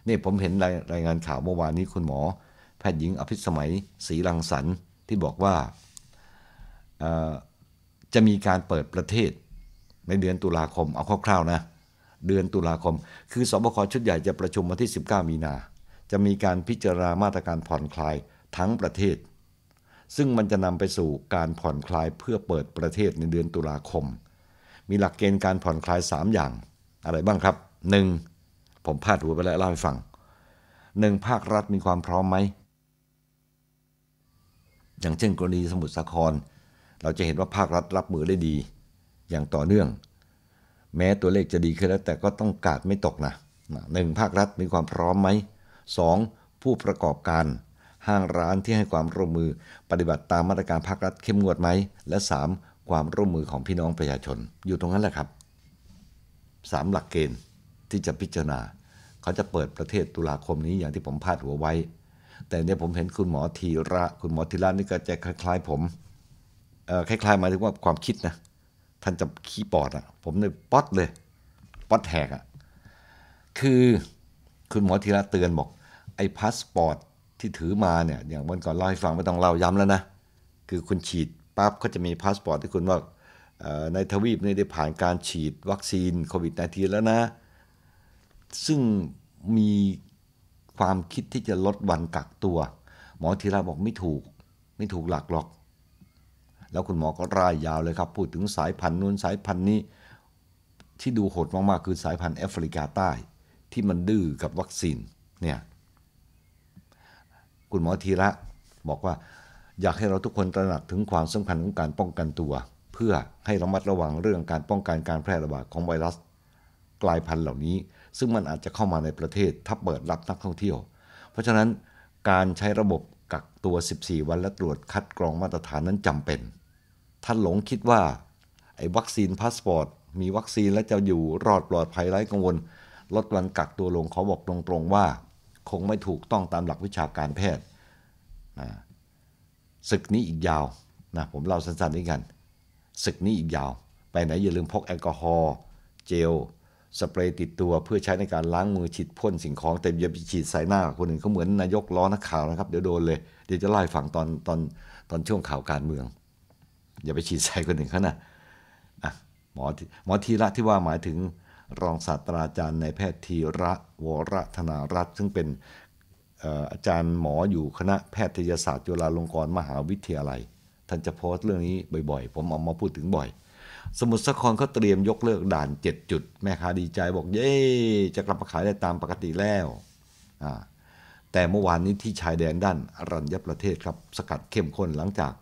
นี่ผมเห็นรายรายงานข่าวเมื่อวานนี้คุณหมอ แพทย์หญิงอภิสมัยศรีรังสรรค์ที่บอกว่าจะมีการเปิดประเทศในเดือนตุลาคม เอาคร่าวๆนะเดือนตุลาคม คือสบคชุดใหญ่จะประชุมวันที่ 19 มีนา จะมีการพิจารณามาตรการผ่อนคลายทั้งประเทศซึ่งมันจะนำไปสู่การผ่อนคลายเพื่อเปิดประเทศในเดือนตุลาคม มีหลักเกณฑ์การผ่อนคลาย 3 อย่าง อะไรบ้างครับ 1. ผมพาดหัวไปแล้วเล่าให้ฟัง 1. ภาครัฐมีความพร้อมไหม อย่างเช่นกรณีสมุทรสาคร เราจะเห็นว่าภาครัฐรับมือได้ดี อย่างต่อเนื่อง แม้ตัวเลขจะดีขึ้นแล้วแต่ก็ต้องกาดไม่ตกนะหนึ่งภาครัฐมีความพร้อมไหมสองผู้ประกอบการห้างร้านที่ให้ความร่วมมือปฏิบัติตามมาตรการภาครัฐเข้มงวดไหม และ 3. ความร่วมมือของพี่น้องประชาชน อยู่ตรงนั้นแหละครับ 3 หลักเกณฑ์ที่จะพิจารณา เขาจะเปิดประเทศตุลาคมนี้อย่างที่ผมพาดหัวไว้ แต่เนี่ยผมเห็นคุณหมอธีระ คุณหมอธีระ นี่ก็จะคล้าย ๆผม คล้ายๆมาถึงว่าความคิดนะ ท่านจะขี้ปอดอะ่ะ ผมเลยป๊อดเลยป๊อดแหกอะ่ะ คือคุณหมอธีระเตือนบอกไอ้พาสปอร์ตที่ถือมาเนี่ย อย่างวันก่อนเล่าให้ฟังไม่ต้องเล่าย้ำแล้วนะ คือคุณฉีดปั๊บก็จะมีพาสปอร์ตที่คุณว่าในทวีปนี้ได้ผ่านการฉีดวัคซีนโควิด -19 แล้วนะ ซึ่งมีความคิดที่จะลดวันกักตัว หมอธีระบอกไม่ถูกไม่ถูกหลักหรอก แล้วคุณหมอก็รายยาวเลยครับพูดถึงสายพันธุ์นู้นสายพันธุ์นี้ ที่ดูโหดมากๆ คือสายพันธุ์แอฟริกาใต้ที่มันดื้อกับวัคซีนเนี่ยคุณหมอธีระบอกว่าอยากให้เราทุกคนตระหนักถึงความสำคัญของการป้องกันตัว เพื่อให้ระมัดระวังเรื่องการป้องกันการแพร่ระบาดของไวรัส กลายพันธุ์เหล่านี้ซึ่งมันอาจจะเข้ามาในประเทศถ้าเปิดรับนักท่องเที่ยว เพราะฉะนั้นการใช้ระบบกักตัว 14 วันและตรวจคัดกรองมาตรฐานนั้นจำเป็นท่านหลงคิดว่าไอ้วัคซีนพาสปอร์ตมีวัคซีนและจะอยู่รอดปลอดภัยไร้กังวล ลดวันกักตัวลงเขาบอกตรงๆว่าคงไม่ถูกต้องตามหลักวิชาการแพทย์ศึกนี้อีกยาวนะผมเล่าสั้นๆด้วยกัน ศึกนี้อีกยาว ไปไหนอย่าลืมพกแอลกอฮอล์เจล สเปรย์ติดตัวเพื่อใช้ในการล้างมือฉีดพ่นสิ่งของเต็มอย่าไปฉีดใส่หน้าคนอื่นเขาเหมือนนายกล้อนักข่าวนะครับ เดี๋ยวโดนเลย เดี๋ยวจะไล่ฝังตอนตอนตอนช่วงข่าวการเมือง อย่าไปฉีดใส่คนอื่นเขานะหมอหมอทีละที่ว่าหมายถึงรองศาสตราจารย์ในแพทย์ธีระวรธนารัตน์ซึ่งเป็นอาจารย์หมออยู่คณะแพทยศาสตร์จุฬาลงกรณ์มหาวิทยาลัย ท่านจะโพสต์เรื่องนี้บ่อยๆผมเอามาพูดถึงบ่อย สมุทรสาครเขาเตรียมยกเลิกด่าน 7 จุด แม่ค้าดีใจบอกเย้จะกลับมาขายได้ตามปกติแล้ว แต่เมื่อวานนี้ที่ชายแดนด้าน อรัญญประเทศครับสกัดเข้มข้นหลังจาก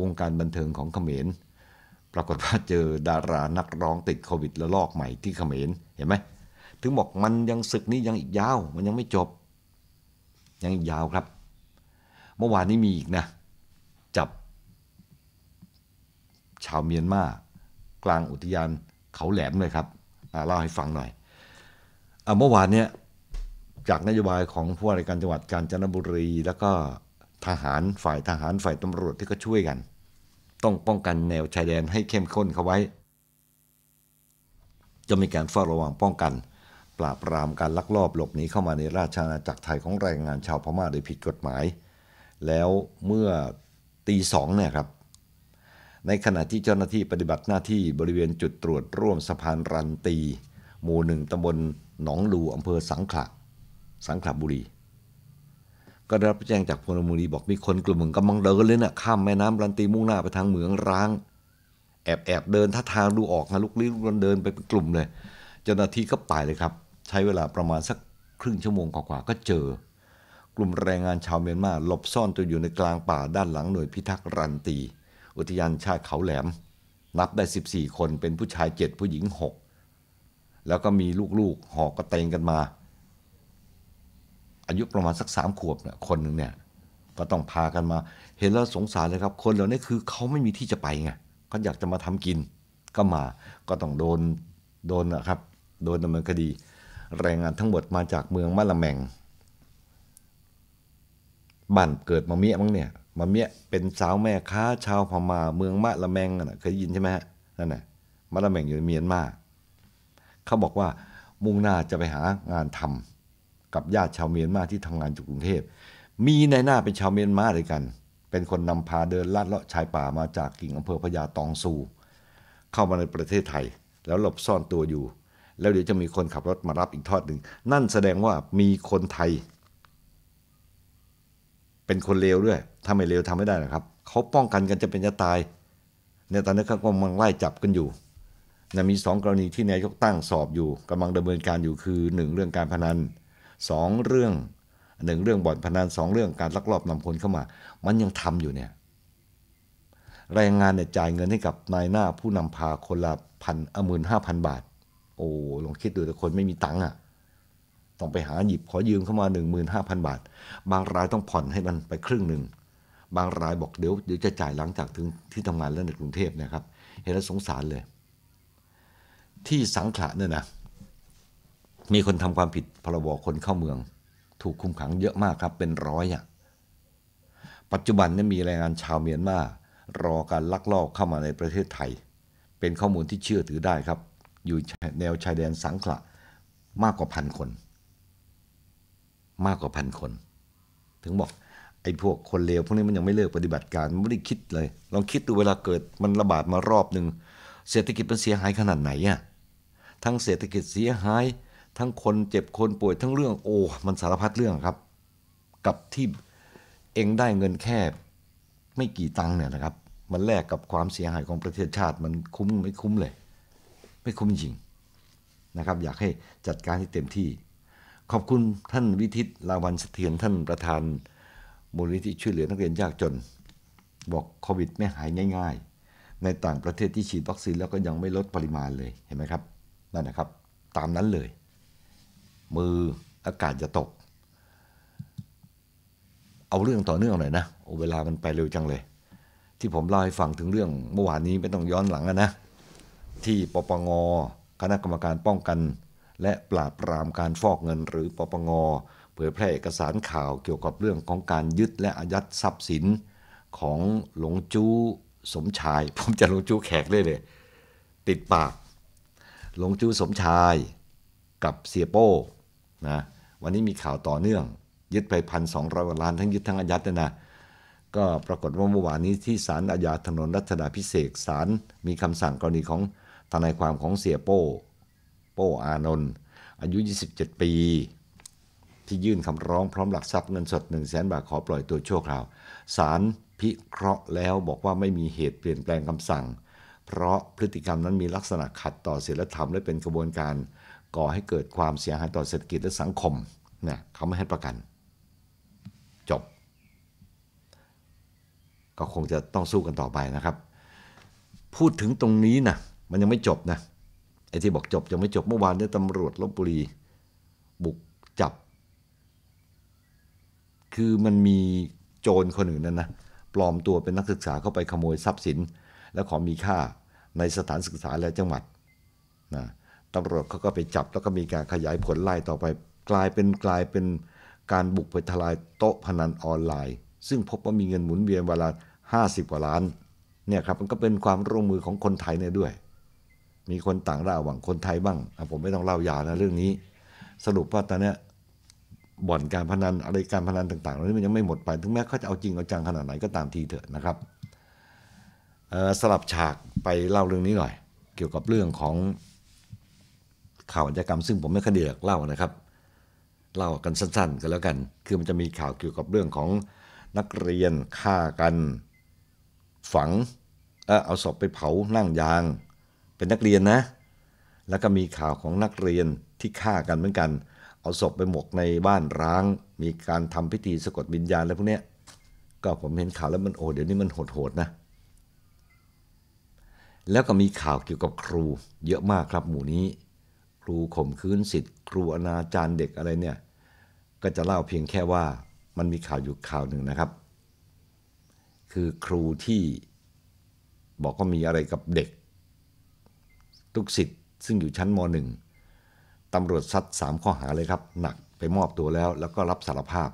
วงการบันเทิงของเขมรปรากฏว่าเจอดารานักร้องติดโควิดแล้วลอกใหม่ที่เขมรเห็นไหมถึงบอกมันยังศึกนี้ยังอีกยาวมันยังไม่จบ ยังอีกยาวครับ เมื่อวานนี้มีอีกนะจับ ชาวเมียนมากลางอุทยานเขาแหลมเลยครับเล่าให้ฟังหน่อยอเมื่อวานเนี้ยจากนโยบายของผู้ว่าราชการจังหวัดกาญจนบุรีแล้วก็ทหารฝ่ายทหารฝ่ายตำรวจที่ก็ช่วยกันต้องป้องกันแนวชายแดนให้เข้มข้นเข้าไว้ จะมีการเฝ้าระวังป้องกันปราบปรามการลักลอบหลบหนีเข้ามาในราชอาณาจักรไทยของแรงงานชาวพม่าโดยผิดกฎหมาย แล้วเมื่อตีสองเนี่ยครับ ในขณะที่เจ้าหน้าที่ปฏิบัติหน้าที่บริเวณจุดตรวจร่วมสะพานรันตี หมู่หนึ่งตำบลหนองลูอำเภอสังขละสังขละบุรีก็ได้รับแจ้งจากพลเมืองดีบอกมีคนกลุ่มหนึ่งกำลังเดินเลยนะ่ะข้ามแม่น้ำลันตีมุ่งหน้าไปทางเหมืองร้าง แอบแอบเดินท่าทางดูออกนะลุกลี้ลุกลนเดินไปเป็นกลุ่มเลย เจ้าหน้าที่ก็ไปเลยครับ ใช้เวลาประมาณสักครึ่งชั่วโมงกว่าๆก็เจอ กลุ่มแรงงานชาวเมียนมาหลบซ่อนตัวอยู่ในกลางป่าด้านหลังหน่วยพิทักษ์รันตี อุทยานชาติเขาแหลม นับได้ 14 คนเป็นผู้ชาย7ผู้หญิง 6 แล้วก็มีลูกๆหอกกระเตงกันมาอายุประมาณสักสามขวบเนี่ยคนหนึ่งเนี่ย ก็ต้องพากันมา เห็นแล้วสงสารเลยครับ คนเหล่านี้คือเขาไม่มีที่จะไปไงเขาอยากจะมาทำกิน ก็มาก็ต้องโดนโดนนะครับโดนดำเนินคดี แรงงานทั้งหมดมาจากเมืองมะละแมง บ้าน เกิดมาเมียมั้งเนี่ย มาเมียเป็นสาวแม่ค้าชาวพม่าเมืองมะละแมงน่ะ เคยยินใช่ไหมฮะนั่นน่ะมะละแมงอยู่เมียนมาเขาบอกว่ามุ่งหน้าจะไปหางานทำกับญาติชาวเมียนมาที่ทำงานอยู่กรุงเทพมีในหน้าเป็นชาวเมียนมาด้วยกัน เป็นคนนำพาเดินลัดเลาะชายป่ามาจากกิ่งอำเภอพญาตองซูเข้ามาในประเทศไทย แล้วหลบซ่อนตัวอยู่ แล้วเดี๋ยวจะมีคนขับรถมารับอีกทอดหนึ่ง นั่นแสดงว่ามีคนไทย เป็นคนเลวด้วย ถ้าไม่เลวทำไม่ได้นะครับ เขาป้องกันกันจะเป็นจะตาย ในตอนนี้เขากำลังไล่จับกันอยู่ มีสองกรณีที่นายกตั้งสอบอยู่กำลังดำเนินการอยู่คือ1เรื่องการพนันสองเรื่องหนึ่งเรื่องบ่อนพนันสองเรื่องการลักลอบนำคนเข้ามา มันยังทำอยู่เนี่ยแรงงานเนี่ยจ่ายเงินให้กับนายหน้าผู้นำพาคนละพันอหมื่นห้าพันบาท โอ้ลองคิดดูแต่คนไม่มีตังค์อ่ะต้องไปหาหยิบขอยืมเข้ามา15,000บาท บางรายต้องผ่อนให้มันไปครึ่งหนึ่งบางรายบอกเดี๋ยวเดี๋ยวจะจ่ายหลังจากถึงที่ทำงานแล้วในกรุงเทพนะครับ เห็นแล้วสงสารเลย ที่สังขละเนี่ยนะมีคนทำความผิด พรบ คนเข้าเมือง ถูกคุมขังเยอะมากครับ เป็นร้อยอ่ะปัจจุบันนี่มีแรงงานชาวเมียนมารอการลักลอบเข้ามาในประเทศไทย เป็นข้อมูลที่เชื่อถือได้ครับ อยู่แนวชายแดนสังขละ มากกว่าพันคน มากกว่าพันคน ถึงบอกไอ้พวกคนเลวพวกนี้มันยังไม่เลิกปฏิบัติการไม่ได้คิดเลย ลองคิดดูเวลาเกิดมันระบาดมารอบหนึ่งเศรษฐกิจมันเสียหายขนาดไหนอ่ะทั้งเศรษฐกิจเสียหายทั้งคนเจ็บคนป่วยทั้งเรื่องโอ้มันสารพัดเรื่องครับ กับที่เองได้เงินแค่ไม่กี่ตังค์เนี่ยนะครับ มันแลกกับความเสียหายของประเทศชาติมันคุ้มไม่คุ้มเลย ไม่คุ้มจริงนะครับ อยากให้จัดการให้เต็มที่ ขอบคุณท่านวิทิตลาวันเสถียรท่านประธานมูลนิธิช่วยเหลือนักเรียนยากจนบอกโควิดไม่หายง่าย ๆ ในต่างประเทศที่ฉีดวัคซีน แล้วก็ยังไม่ลดปริมาณเลยเห็นไหมครับนั่นนะครับ ตามนั้นเลยมืออากาศจะตก เอาเรื่องต่อเนื่องหน่อยนะ โอเวลามันไปเร็วจังเลย ที่ผมเล่าให้ฟังถึงเรื่องเมื่อวานนี้ไม่ต้องย้อนหลังนะ ที่ปปงคณะกรรมการป้องกัน และปราบปรามการฟอกเงิน หรือปปงเผยแพร่เอกสารข่าวเกี่ยวกับเรื่องของการยึดและอายัดทรัพย์สินของหลงจู้สมชาย ผมจะหลงจู้แขกเลยเลย ติดปาก หลงจู้สมชายกับเสียโปนะวันนี้มีข่าวต่อเนื่อง ยึดไปพันสองร้อยล้านทั้งยึดทั้งอายัดนะ ก็ปรากฏว่าเมื่อวานนี้ที่ศาลอาญาถนนรัชดาพิเศษศาลมีคำสั่งกรณีของทนายความของเสียโป้โป้อานนท์อายุ 27 ปี ที่ยื่นคำร้องพร้อมหลักทรัพย์เงินสด1นึ่งแสนบาทขอปล่อยตัวชั่วคราวศาลพิเคราะห์แล้วบอกว่าไม่มีเหตุเปลี่ยนแปลงคำสั่ง เพราะพฤติกรรมนั้นมีลักษณะขัดต่อศีลธรรมและเป็นกระบวนการก่อให้เกิดความเสียหายต่อเศรษฐกิจและสังคมเนี่ยเขาไม่ให้ประกัน จบ ก็คงจะต้องสู้กันต่อไปนะครับ พูดถึงตรงนี้นะมันยังไม่จบนะ ไอ้ที่บอกจบยังไม่จบ เมื่อวานเนี่ยตำรวจลบบุรี บุกจับ คือมันมีโจรคนหนึ่งนั่นนะ ปลอมตัวเป็นนักศึกษาเข้าไปขโมยทรัพย์สิน และของมีค่าในสถานศึกษาและจังหวัดนะตำรวจเขาก็ไปจับแล้วก็มีการขยายผลไล่ต่อไปกลายเป็นกลายเป็นการบุกไปทลายโต๊ะพนันออนไลน์ ซึ่งพบว่ามีเงินหมุนเวียนเวลา50กว่าล้านเนี่ยครับมันก็เป็นความร่วมมือของคนไทยเนี่ยด้วย มีคนต่างด้าวหวังคนไทยบ้างผมไม่ต้องเล่ายาวนะเรื่องนี้ สรุปว่าตอนนี้บ่อนการพนันอะไรการพนันต่างๆเ่านี้มันยังไม่หมดไปถึงแม้เขาจะเอาจริงเอาจังขนาดไหนก็ตามทีเถอะนะครับสลับฉากไปเล่าเรื่องนี้หน่อย เกี่ยวกับเรื่องของข่าวอัจญากรรมซึ่งผมไม่ค่อยเดือกเล่านะครับเล่ากันสั้นๆ กันแล้วกัน คือมันจะมีข่าวเกี่ยวกับเรื่องของนักเรียนฆ่ากันฝังเออเอาศพไปเผานั่งยางเป็นนักเรียนนะ แล้วก็มีข่าวของนักเรียนที่ฆ่ากันเหมือนกัน เอาศพไปหมกในบ้านร้าง มีการทำพิธีสะกดวิญญาณอะไรพวกเนี้ยก็ผมเห็นข่าวแล้วมันโอ้เดี๋ยวนี้มันโหดๆนะแล้วก็มีข่าวเกี่ยวกับครูเยอะมากครับหมู่นี้ครูข่มขืนสิทธิ์ครูอนาจารเด็กอะไรเนี่ย ก็จะเล่าเพียงแค่ว่ามันมีข่าว อยู่ข่าวหนึ่งนะครับ คือครูที่บอกว่า มีอะไรกับเด็ก ทุกสิธิ์ซึ่งอยู่ชั้นมหนึ่งตำรวจซัดสามข้อหาเลยครับ หนักไปมอบตัวแล้วแล้วก็รับสารภาพ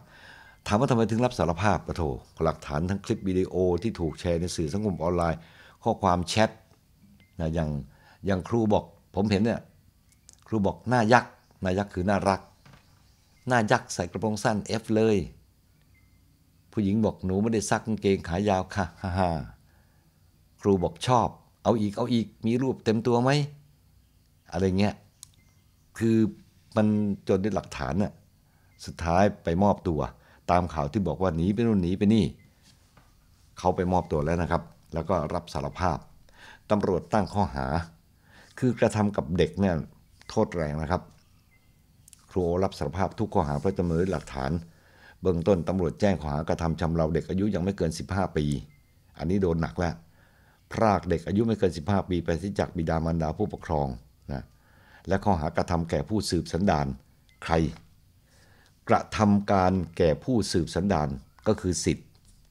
ถามว่าทำไมถึงรับสารภาพกระโถหลักฐานทั้งคลิปวิดีโอที่ถูกแชร์ในสื่อสังคมออนไลน์ข้อความแชทนะอย่างอย่างครูบอกผมเห็นเนี่ยครูบอกหน้ายักษ์หน้ายักษ์คือน่ารักหน้ายักษ์ใส่กระโปรงสั้นเอฟเลย ผู้หญิงบอกหนูไม่ได้ซักกางเกงขายาวค่ะฮ่าครูบอกชอบ เอาอีกเอาอีกมีรูปเต็มตัวไหม อะไรเงี้ยคือมันจนได้หลักฐานน่ะสุดท้ายไปมอบตัว ตามข่าวที่บอกว่าหนีไปนู่นหนีไปนี่ เขาไปมอบตัวแล้วนะครับ แล้วก็รับสารภาพตำรวจตั้งข้อหา คือกระทำกับเด็กเนี่ยโทษแรงนะครับครูโอรับสารภาพทุกข้อหาเพราะจำเลยหลักฐาน เบื้องต้นตำรวจแจ้งข้อหากระทำชำเราเด็กอายุยังไม่เกิน 15 ปี อันนี้โดนหนักแล้วพรากเด็กอายุไม่เกิน 15 ปีไปที่จักบิดามารดาผู้ปกครองนะและข้อหากระทำแก่ผู้สืบสันดานใคร กระทำการแก่ผู้สืบสันดานก็คือสิทธิ์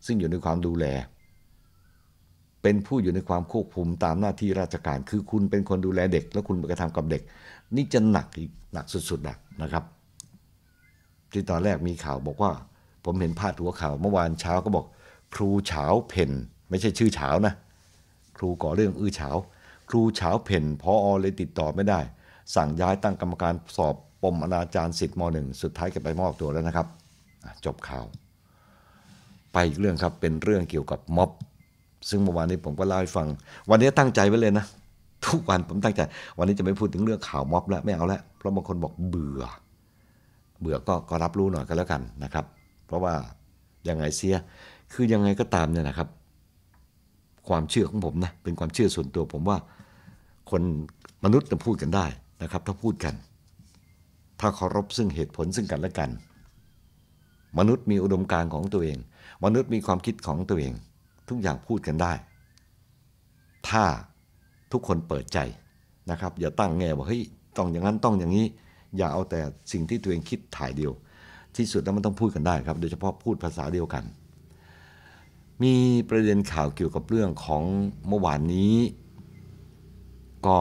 ซึ่งอยู่ในความดูแล เป็นผู้อยู่ในความควบคุมตามหน้าที่ราชการคือคุณเป็นคนดูแลเด็กแล้วคุณไปกระทำกับเด็กนี่จะหนักอีก หนักสุดๆนนะครับ ที่ตอนแรกมีข่าวบอกว่า ผมเห็นพาดหัวข่าวเมื่อวานเช้าก็บอกครูเฉาเพนไม่ใช่ชื่อเฉานะ ครูก่อเรื่องอื้อเฉาครูเฉาเพนพออเลยติดต่อไม่ได้ สั่งย้ายตั้งกรรมการสอบปมอนาจารสิทธิ์มหนึ่งสุดท้ายก็ไปมอบตัวแล้วนะครับ จบข่าว ไปอีกเรื่องครับเป็นเรื่องเกี่ยวกับม็อบซึ่งเมื่อวานนี้ผมก็เล่าให้ฟัง วันนี้ตั้งใจไว้เลยนะทุกวันผมตั้งใจวันนี้จะไม่พูดถึงเรื่องข่าวม็อบแล้วไม่เอาแล้วเพราะบางคนบอกเบื่อ เบื่อก็ก็รับรู้หน่อยก็แล้วกันนะครับ เพราะว่า ยังไงเสียคือยังไงก็ตามเนี่ยนะครับ ความเชื่อของผมนะเป็นความเชื่อส่วนตัวผมว่า คนมนุษย์จะพูดกันได้นะครับถ้าพูดกัน ถ้าเคารพซึ่งเหตุผลซึ่งกันและกัน มนุษย์มีอุดมการณ์ของตัวเอง มนุษย์มีความคิดของตัวเอง ทุกอย่างพูดกันได้ ถ้าทุกคนเปิดใจนะครับ อย่าตั้งแง่ว่า เฮ้ย ต้องอย่างนั้นต้องอย่างนี้ อย่าเอาแต่สิ่งที่ตัวเองคิดถ่ายเดียว ที่สุดแล้วมันต้องพูดกันได้ครับโดยเฉพาะพูดภาษาเดียวกัน มีประเด็นข่าวเกี่ยวกับเรื่องของเมื่อวานนี้ก็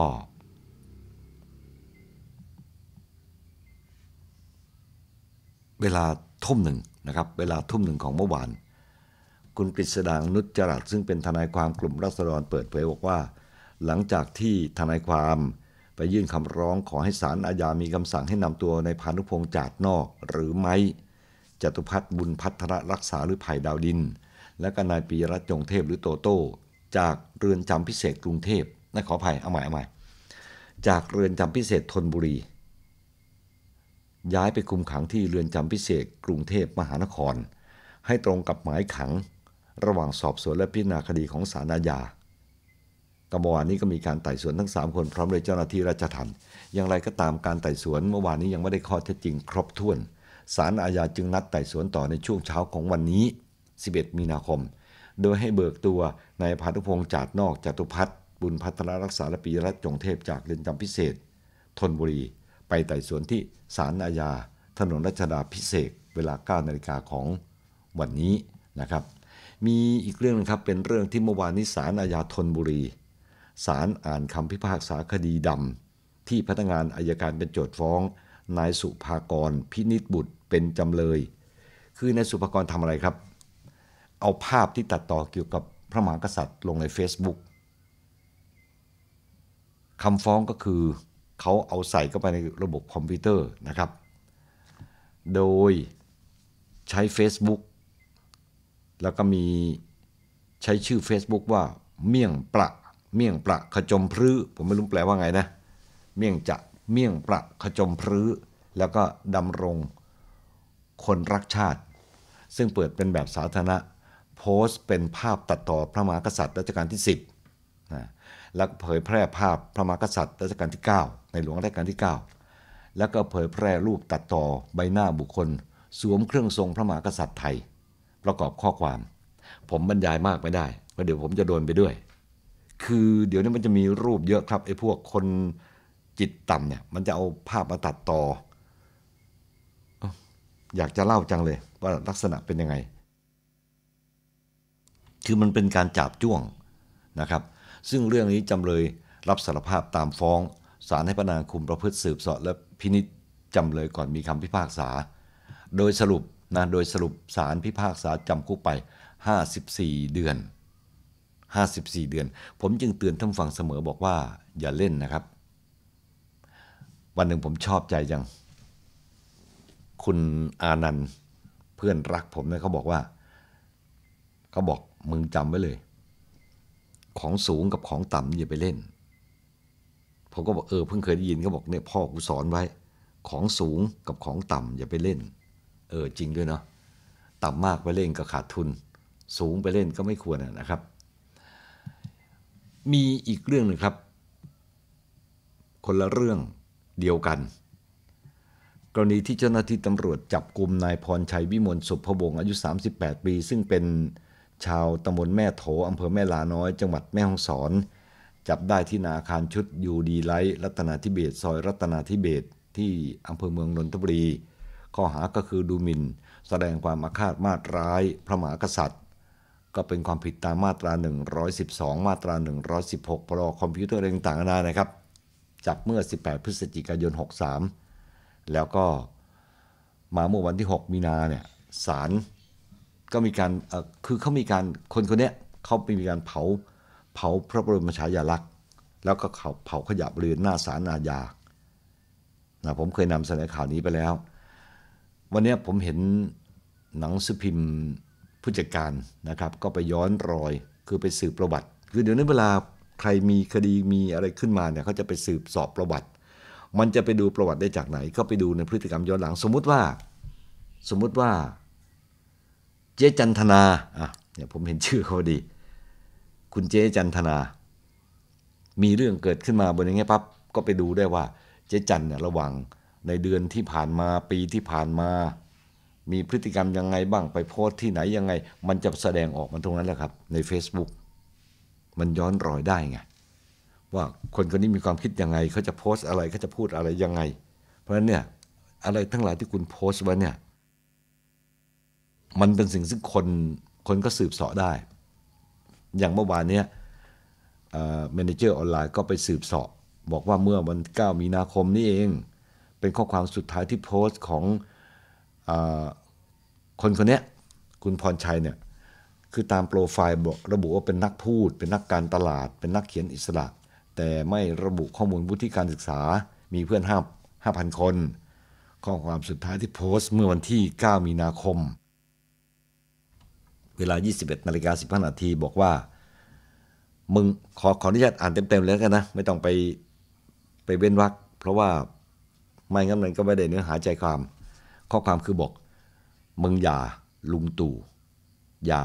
เวลาทุ่มหนึ่งนะครับเวลาทุ่มหนึ่งของเมื่อวาน คุณกฤษดางนุชจรัสซึ่งเป็นทนายความกลุ่มรัศดรเปิดเผยบอกว่าหลังจากที่ทนายความไปยื่นคำร้องขอให้ศาลอาญามีคำสั่งให้นำตัวในพานุพงษ์จาดนอกหรือไม่จตุพัฒน์บุญพัฒนรักษาหรือไผ่ดาวดิน และก็นายปีรัตจงเทพหรือโตโต้ จากเรือนจำพิเศษกรุงเทพนะขออภัยเอาใหม่เอาใหม่จากเรือนจำพิเศษธนบุรี ย้ายไปคุมขังที่เรือนจำพิเศษ กรุงเทพมหานคร ให้ตรงกับหมายขัง ระหว่างสอบสวนและพิจารณาคดีของศาลอาญาก็เมื่อวานนี้ก็มีการไต่สวนทั้ง3คนพร้อมโดยเจ้าหน้าที่ราชทัณฑ์อย่างไรก็ตามการไต่สวนเมื่อวานนี้ยังไม่ได้ข้อเท็จจริงครบถ้วน ศาลอาญาจึงนัดไต่สวนต่อในช่วงเช้าของวันนี้ 11 มีนาคม โดยให้เบิกตัวนายพานุพงษ์จาดนอกจตุพัฒน์บุญพัฒนารักษาและปีรัตจงเทพจากเรือนจำพิเศษธนบุรี ไปไต่สวนที่ศาลอาญา ถนนรัชดาพิเศษเวลา9นาฬิกาของวันนี้นะครับ มีอีกเรื่องนึงครับเป็นเรื่องที่เมื่อวานนี้ศาลอาญาธนบุรีศาลอ่านคำพิพากษาคดีดำที่พนักงานอายการเป็นโจทฟ้อง นายสุภากรพินิษบุตรเป็นจำเลย คือนายสุภากรทำอะไรครับ เอาภาพที่ตัดต่อเกี่ยวกับพระมหากษัตริย์ลงใน Facebook คำฟ้องก็คือเขาเอาใส่เข้าไปในระบบคอมพิวเตอร์นะครับ โดยใช้ Facebook แล้วก็มีใช้ชื่อ Facebook ว่าเมี่ยงประเมี่ยงประขจมพรื้ผมไม่รู้แปลว่าไงนะ เมี่ยงจะเมี่ยงประขจมพรื้แล้วก็ดำรงคนรักชาติ ซึ่งเปิดเป็นแบบสาธารณะ โพสต์เป็นภาพตัดต่อพระมหากษัตริย์รัชกาลที่ 10นะแล้วเผยแพร่ภาพพระมหากษัตริย์รัชกาลที่ 9 ในหลวงรัชกาลที่ 9 แล้วก็เผยแพร่รูปตัดต่อใบหน้าบุคคล สวมเครื่องทรงพระมหากษัตริย์ไทย ประกอบข้อความ ผมบรรยายมากไม่ได้เพราะเดี๋ยวผมจะโดนไปด้วยคือเดี๋ยวนี้มันจะมีรูปเยอะครับไอ้พวกคนจิตต่ำเนี่ย มันจะเอาภาพมาตัดต่ออยากจะเล่าจังเลยว่าลักษณะเป็นยังไง คือมันเป็นการจับจ้วงนะครับ ซึ่งเรื่องนี้จำเลย รับสารภาพตามฟ้องศาลให้พนางคุมประพฤติสืบสอดและพินิจจำเลยก่อนมีคำพิพากษาโดยสรุปนะโดยสรุปศาลพิพากษาจำคุกไป54เดือน54เดือน ผมจึงเตือนท่านฟังเสมอบอกว่า อย่าเล่นนะครับ วันหนึ่งผมชอบใจยัง คุณอานันต์เพื่อนรักผมเนี่ยเขาบอกว่าเขาบอกมึงจำไว้เลย ของสูงกับของต่ำอย่าไปเล่น ผมก็บอกเออเพิ่งเคยได้ยินเขาบอกเนี่ยพ่อกูสอนไว้ ของสูงกับของต่ำอย่าไปเล่น เออจริงด้วยเนาะ ต่ำมากไปเล่นก็ขาดทุน สูงไปเล่นก็ไม่ควรนะครับมีอีกเรื่องหนึ่งครับ คนละเรื่องเดียวกัน กรณีที่เจ้าหน้าที่ตำรวจจับกลุ่มนายพรชัยวิมลสุภวงศ์อายุ 38 ปี ซึ่งเป็นชาวตำบลแม่โถอำเภอแม่ลาน้อยจังหวัดแม่ฮ่องสอน จับได้ที่นาอาคารชุดยูดีไลท์รัตนาธิเบศซอยรัตนาธิเบศที่อำเภอเมืองนนทบุรี ข้อหาก็คือดูหมิ่นแสดงความมาฆาตมาตร้ายพระมหากษัตริย์ก็เป็นความผิดตามมาตรา 112 มาตรา 116พรคอมพิวเตอร์ต่างต่างๆนานะครับจับเมื่อ 18 พฤศจิกายน 63 แล้วก็มาเมื่อวันที่ 6 มีนาเนี่ยศาลก็มีการคือเขามีการคนคนนี้เขาไปมีการเผาเผาพระบรมฉายาลักษณ์ แล้วก็เขาเผาขยะบริเวณหน้าศาลอาญานะผมเคยนำเสนอข่าวนี้ไปแล้ว วันนี้ผมเห็นหนังสือพิมพ์ผู้จัดการนะครับก็ไปย้อนรอยคือไปสืบประวัติ คือเดี๋ยวนี้เวลาใครมีคดีมีอะไรขึ้นมาเนี่ย เขาจะไปสืบสอบประวัติ มันจะไปดูประวัติได้จากไหน ก็ไปดูในพฤติกรรมย้อนหลังสมมุติว่า สมมุติว่าเจ๊จันทนาอ่ะเนี่ยผมเห็นชื่อเขาดี คุณเจ๊จันทนา มีเรื่องเกิดขึ้นมาบนอย่างเงี้ยปั๊บก็ไปดูได้ว่า เจ๊จันเนี่ยระวังในเดือนที่ผ่านมาปีที่ผ่านมามีพฤติกรรมยังไงบ้าง ไปโพสที่ไหนยังไง มันจะแสดงออกมันตรงนั้นแหละครับ ใน Facebook มันย้อนรอยได้ไง ว่าคนคนนี้มีความคิดยังไงเขาจะโพสอะไรเขาจะพูดอะไรยังไง เพราะฉะนั้นเนี่ยอะไรทั้งหลายที่คุณโพสไว้เนี่ย มันเป็นสิ่งซึ่งคน คนก็สืบเสาะได้ อย่างเมื่อวานเนี้ยเมนเจอร์ออนไลน์ก็ไปสืบเสาะบอกว่าเมื่อวันก้ามีนาคมนี่เอง เป็นข้อความสุดท้ายที่โพสต์ของคนคนนี้คุณพรชัยเนี่ยคือตามโปรไฟล์บอกระบุว่าเป็นนักพูด เป็นนักการตลาด เป็นนักเขียนอิสระ แต่ไม่ระบุข้อมูลวุฒิการศึกษามีเพื่อนห้าห้าพันคน ข้อความสุดท้ายที่โพสต์ เมื่อวันที่ 9 มีนาคม เวลา 21นาฬิกา15นาทีบอกว่า มึงขอขออนุญาตอ่านเต็มๆเลยกันนะ ไม่ต้องไปไปเว้นวรรค เพราะว่าไม่งั้นมันก็ไม่ได้เนื้อหาใจความข้อความคือบอก มึงอย่า ลุงตู่อย่า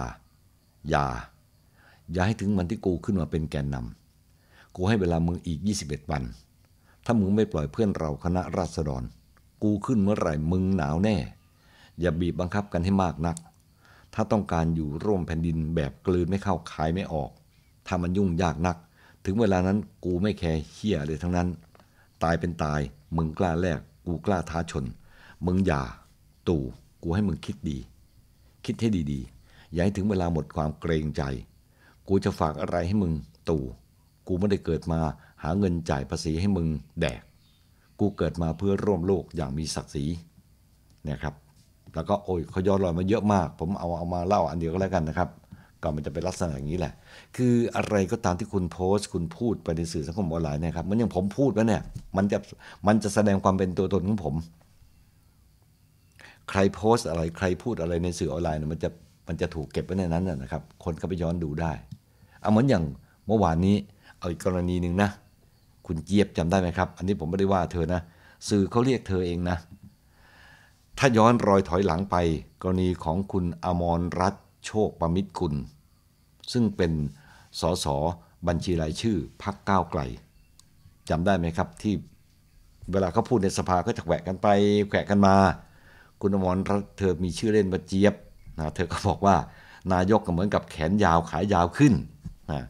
อย่าอย่าให้ถึงวันที่กูขึ้นมาเป็นแกนนำกูให้เวลามึงอีก 21 วัน ถ้ามึงไม่ปล่อยเพื่อนเราคณะราษฎร กูขึ้นเมื่อไหร่มึงหนาวแน่ อย่าบีบบังคับกันให้มากนัก ถ้าต้องการอยู่ร่วมแผ่นดินแบบกลืนไม่เข้าขายไม่ออกถ้ามันยุ่งยากนัก ถึงเวลานั้นกูไม่แคร์เฮียเลยทั้งนั้น ตายเป็นตายมึงกล้าแลกกูกล้าท้าชนมึงอย่าตู่กูให้มึงคิดดี คิดให้ดีๆอย่าให้ถึงเวลาหมดความเกรงใจ กูจะฝากอะไรให้มึง ตู่ กูไม่ได้เกิดมาหาเงินจ่ายภาษีให้มึงแดก กูเกิดมาเพื่อร่วมโลกอย่างมีศักดิ์ศรีนะครับ แล้วก็โอ้ยเขาย้อนรอยมาเยอะมาก ผมเอาเอามาเล่าอันเดียวก็แล้วกันนะครับก็มันจะเป็นลักษณะอย่างนี้แหละ คืออะไรก็ตามที่คุณโพสต์ คุณพูดไปในสื่อสังคมออนไลน์เนี่ยครับมันอย่างผมพูดไปเนี่ยมันจะมันจะแสดงความเป็นตัวตนของผมใครโพสอะไรใครพูดอะไรในสื่อออนไลน์ มันจะมันจะถูกเก็บไว้ในนั้นนะครับ คนก็ไปย้อนดูได้เอาเหมือนอย่างเมื่อวานนี้เอาอีกกรณีหนึ่งนะ คุณเจี๊ยบจำได้ไหมครับ อันนี้ผมไม่ได้ว่า เธอนะสื่อเขาเรียกเธอเองนะ ถ้าย้อนรอยถอยหลังไป กรณีของคุณอมรรัตโชคประมิตรกุลซึ่งเป็นสสบัญชีรายชื่อพักก้าวไกล จำได้ไหมครับ ที่เวลาเขาพูดในสภาก็จะแขวกกันไป แขวกกันมาคุณอมรรัเธอมีชื่อเล่นว่าเจี๊ยบนะเธอก็บอกว่า นายกก็เหมือนกับแขนยาวขายยาวขึ้นนะ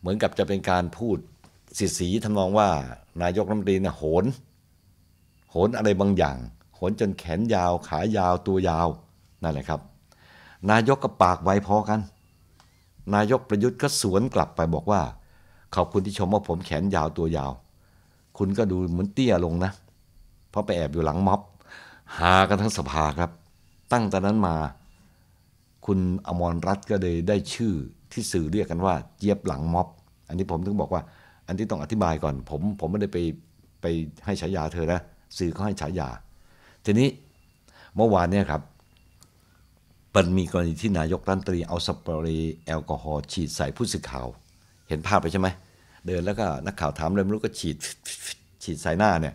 เหมือนกับจะเป็นการพูดสิสีทานองว่านายกรัฐมนตรีนะโหน โหนอะไรบางอย่างโหนจนแขนยาวขายาวตัวยาวนั่นแหละครับ นายกกับปากไวพอกัน นายกประยุทธ์ก็สวนกลับไปบอกว่า ขอบคุณที่ชมว่าผมแขนยาวตัวยาว คุณก็ดูเหมือนเตี้ยลงนะเพราะไปแอบอยู่หลังม็อบหากันทั้งสภาครับ ตั้งแต่นั้นมา คุณอมรรัตน์ก็เลยได้ชื่อที่สื่อเรียกกันว่าเจี๊ยบหลังม็อบ อันนี้ผมถึงบอกว่า อันที่ต้องอธิบายก่อน ผมผมไม่ได้ไป ไปให้ฉายาเธอ นะ สื่อเขาให้ฉายาทีนี้ เมื่อวานเนี่ยครับมันมีกรณีที่นายกรัฐมนตรีเอาสเปรย์แอลกอฮอล์ฉีดใส่ผู้สื่อข่าว เห็นภาพไปใช่ไหมเดินแล้วก็นักข่าวถามเลยไม่รู้ก็ฉีดฉีดใส่หน้าเนี่ย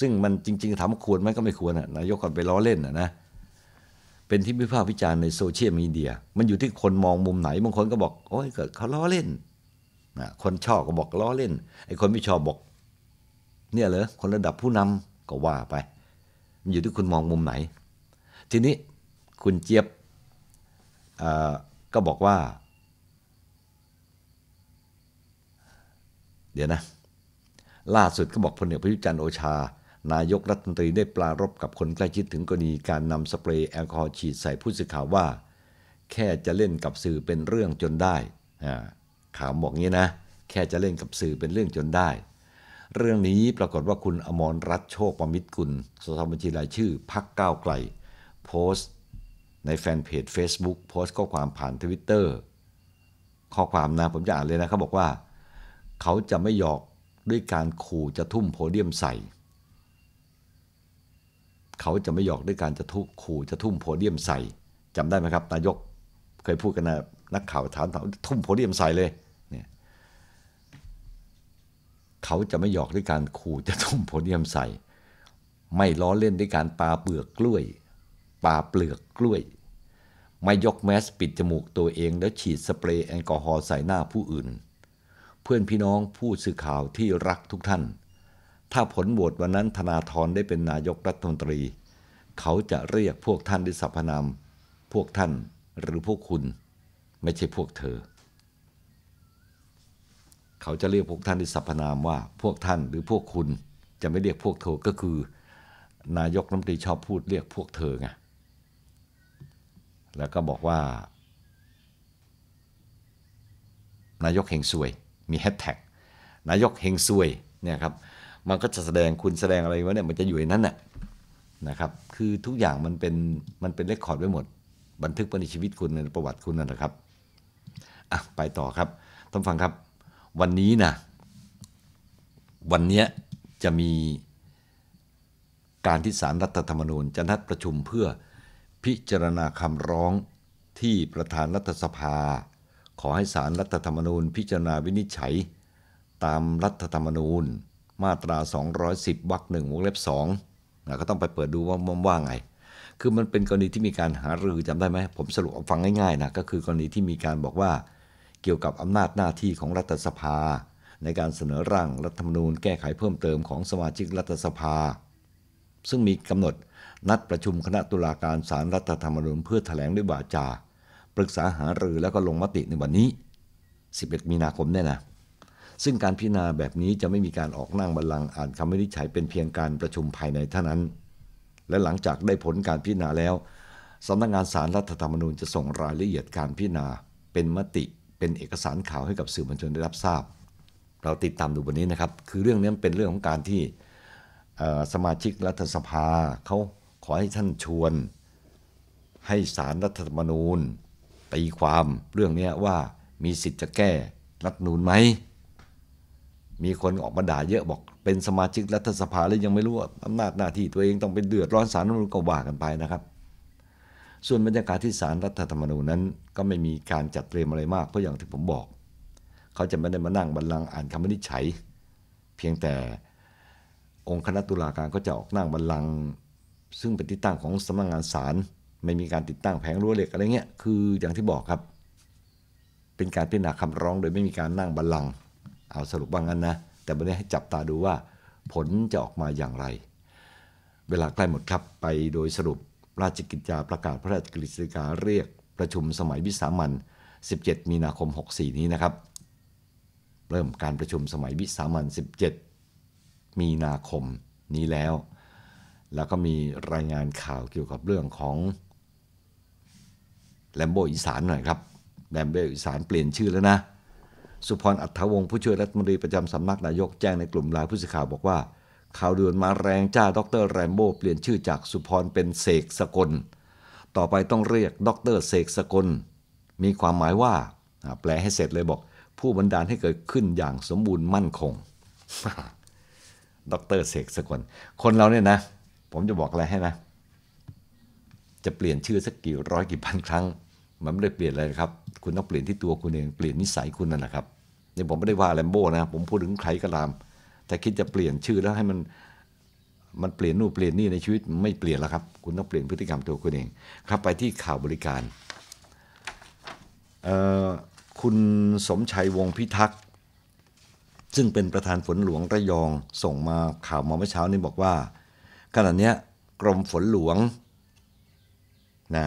ซึ่งมันจริงๆถามควรไหมก็ไม่ควรนะนายกก่อนไปล้อเล่นนะนะ เป็นที่วิพากษ์วิจารณ์ ในโซเชียลมีเดีย มันอยู่ที่คนมองมุมไหนบางคนก็บอกโอ้ยเกิดเขาล้อเล่นนะคนชอบก็บอกล้อเล่นไอ้คนไม่ชอบบอกเนี่ยเหรอคนระดับผู้นำก็ว่าไป มันอยู่ที่คุณมองมุมไหน ทีนี้คุณเจี๊ยบก็บอกว่า เดี๋ยวนะ ล่าสุดก็บอกพลเอกประยุจันทร์โอชานายกรัฐมนตรีได้ปลารบกับคนใกล้ชิดถึงกรณีการนำสเปรย์แอลกอฮอล์ฉีดใส่ผู้สื่อข่าวว่า แค่จะเล่นกับสื่อเป็นเรื่องจนได้ ข่าวบอกงี้นะ แค่จะเล่นกับสื่อเป็นเรื่องจนได้ เรื่องนี้ปรากฏว่าคุณอมรรัตโชคประมิตรกุลสสบัญชีรายชื่อ พักก้าวไกลโพสต์ในแฟนเพจ Facebook โพสต์ข้อความผ่านทวิตเตอร์ข้อความนะผมจะอ่านเลยนะเขาบอกว่า เขาจะไม่หยอกด้วยการขู่จะทุ่มโพเดียมใส่เขาจะไม่หยอกด้วยการจะทุกขู่จะทุ่มโพเดียมใส่ จำได้ไหมครับนายก เคยพูดกันนะนักข่าวถามถามทุ่มโพเดียมใส่เลยเนี่ยเขาจะไม่หยอกด้วยการขู่จะทุ่มโพเดียมใส่ ไม่ล้อเล่นด้วยการปาเปลือกกล้วยปาเปลือกกล้วย ไม่ยกแมสปิดจมูกตัวเอง แล้วฉีดสเปรย์แอลกอฮอล์ใส่หน้าผู้อื่น เพื่อนพี่น้องผู้สื่อข่าวที่รักทุกท่านถ้าผลโหวตวันนั้นธนาธรได้เป็นนายกรัฐมนตรี เขาจะเรียกพวกท่านด้วยสรรพนามพวกท่านหรือพวกคุณ ไม่ใช่พวกเธอเขาจะเรียกพวกท่านด้วยสรรพนามว่า พวกท่านหรือพวกคุณจะไม่เรียกพวกเธอก็คือ นายกรัฐมนตรีชอบพูดเรียกพวกเธอไงแล้วก็บอกว่านายกเฮงซวย มีแฮชแท็กนายกเฮงซวยเนี่ยครับมันก็จะแสดงคุณแสดงอะไรวะเนี่ยมันจะอยู่ในนั้นน่ะนะครับ คือทุกอย่างมันเป็นมันเป็นเลคคอร์ดไว้หมด บันทึกประวัติชีวิตคุณในประวัติคุณนั่นแหละครับอ่ะไปต่อครับท่านฟังครับ วันนี้นะวันนี้จะมีการที่สารรัฐธรรมนูญ จะนัดประชุมเพื่อพิจารณาคำร้องที่ประธานรัฐสภา ขอให้สารรัฐธรรมนูญ พิจารณาวินิจฉัย ตามรัฐธรรมนูญมาตรา 210วรรคหนึ่งวงเล็บสองนะก็ต้องไปเปิดดูว่ามันว่าไง คือมันเป็นกรณีที่มีการหารือจำได้ไหมผมสรุปฟังง่ายๆนะก็คือกรณีที่มีการบอกว่า เกี่ยวกับอำนาจหน้าที่ของรัฐสภา ในการเสนอร่างรัฐธรรมนูญแก้ไขเพิ่มเติมของสมาชิกรัฐสภา ซึ่งมีกำหนดนัดประชุมคณะตุลาการสารรัฐธรรมนูญเพื่อถแถลงด้วยบาจาปรึกษาหารือแล้วก็ลงมติในวันนี้ 11 มีนาคมเนี่ยนะซึ่งการพิจารณาแบบนี้จะไม่มีการออกนั่งบัลลังก์อ่านคำวินิจฉัยเป็นเพียงการประชุมภายในเท่านั้น และหลังจากได้ผลการพิจารณาแล้ว สำนักงงานสารรัฐธรรมนูญจะส่งรายละเอียดการพิจารณาเป็นมติ เป็นเอกสารข่าวให้กับสื่อมวลชนได้รับทราบ เราติดตามดูวันนี้นะครับ คือเรื่องนี้เป็นเรื่องของการที่สมาชิกรัฐสภาเขาขอให้ท่านชวน ให้สารรัฐธรรมนูญตีความเรื่องนี้ว่ามีสิทธิ์จะแก้รัฐนูนไหมมีคนออกมาด่าเยอะบอกเป็นสมาชิกรัฐสภา แล้วยังไม่รู้ว่าอำนาจหน้าที่ตัวเองต้องไปเดือดร้อนสารรัฐมนูก็ว่ากันไปนะครับ ส่วนบรรยากาศที่สารรัฐธรรมนูญนั้น ก็ไม่มีการจัดเตรียมอะไรมาก เพราะอย่างที่ผมบอก เขาจะไม่ได้มานั่งบัรลังอ่านคำวินิจฉัย เพียงแต่องค์คณะตุลาการก็จะออกนั่งบัรลังซึ่งเป็นที่ตั้งของสำนักงงานศาลไม่มีการติดตั้งแผงรั้วเหล็กอะไรเงี้ยคือ อย่างที่บอกครับ เป็นการพิจารณาคำร้อง โดยไม่มีการนั่งบัรลังเอา สรุปว่างั้นนะ แต่วันนี้ให้จับตาดูว่าผลจะออกมาอย่างไร เวลา ใกล้ หมด ครับ ไปโดยสรุปราชกิจจาประกาศพระราชกฤษฎีกาเรียก ประชุมสมัย วิสามัน17 มีนาคม 64 นี้นะครับ เริ่มการประชุมสมัย วิสามัน17 มีนาคมนี้แล้ว แล้วก็มีรายงานข่าวเกี่ยวกับเรื่องของแลมโบอีสานหน่อยครับแลมโบอีสานเปลี่ยนชื่อแล้วนะสุพรอัฐวงศ์ผู้ช่วยรัฐมนตรีประจำสำนักนายกแจ้งในกลุ่มลายผู้สื่อข่าวบอกว่าข่าวด่วนมาแรงจ้าดรแรมโบ้เปลี่ยนชื่อจากสุพรเป็นเสกสกล ต่อไปต้องเรียกดรเสกสกล มีความหมายว่าแปลให้เสร็จเลยบอก ผู้บรรดาลให้เกิดขึ้นอย่างสมบูรณ์มั่นคง ดรเสกสกลคนเราเนี่ยนะ ผมจะบอกอะไรให้นะจะเปลี่ยนชื่อสักกี่ร้อยกี่พันครั้งมันไม่ได้เปลี่ยนอะไรครับ คุณต้องเปลี่ยนที่ตัวคุณเองเปลี่ยนนิสัยคุณนั่นแหละครับนี่ผมไม่ได้ว่าแลมโบ้นะ ผมพูดถึงใครก็ตาม แต่คิดจะเปลี่ยนชื่อแล้วให้มัน มันเปลี่ยนนู่นเปลี่ยนนี่ในชีวิต ไม่เปลี่ยนแล้วครับ คุณต้องเปลี่ยนพฤติกรรมตัวคุณเอง ครับไปที่ข่าวบริการคุณสมชัยวงพิทักษ์ ซึ่งเป็นประธานฝนหลวงระยอง ส่งมาข่าวมาเมื่อเช้านี้บอกว่าขณะนี้กรมฝนหลวง นะ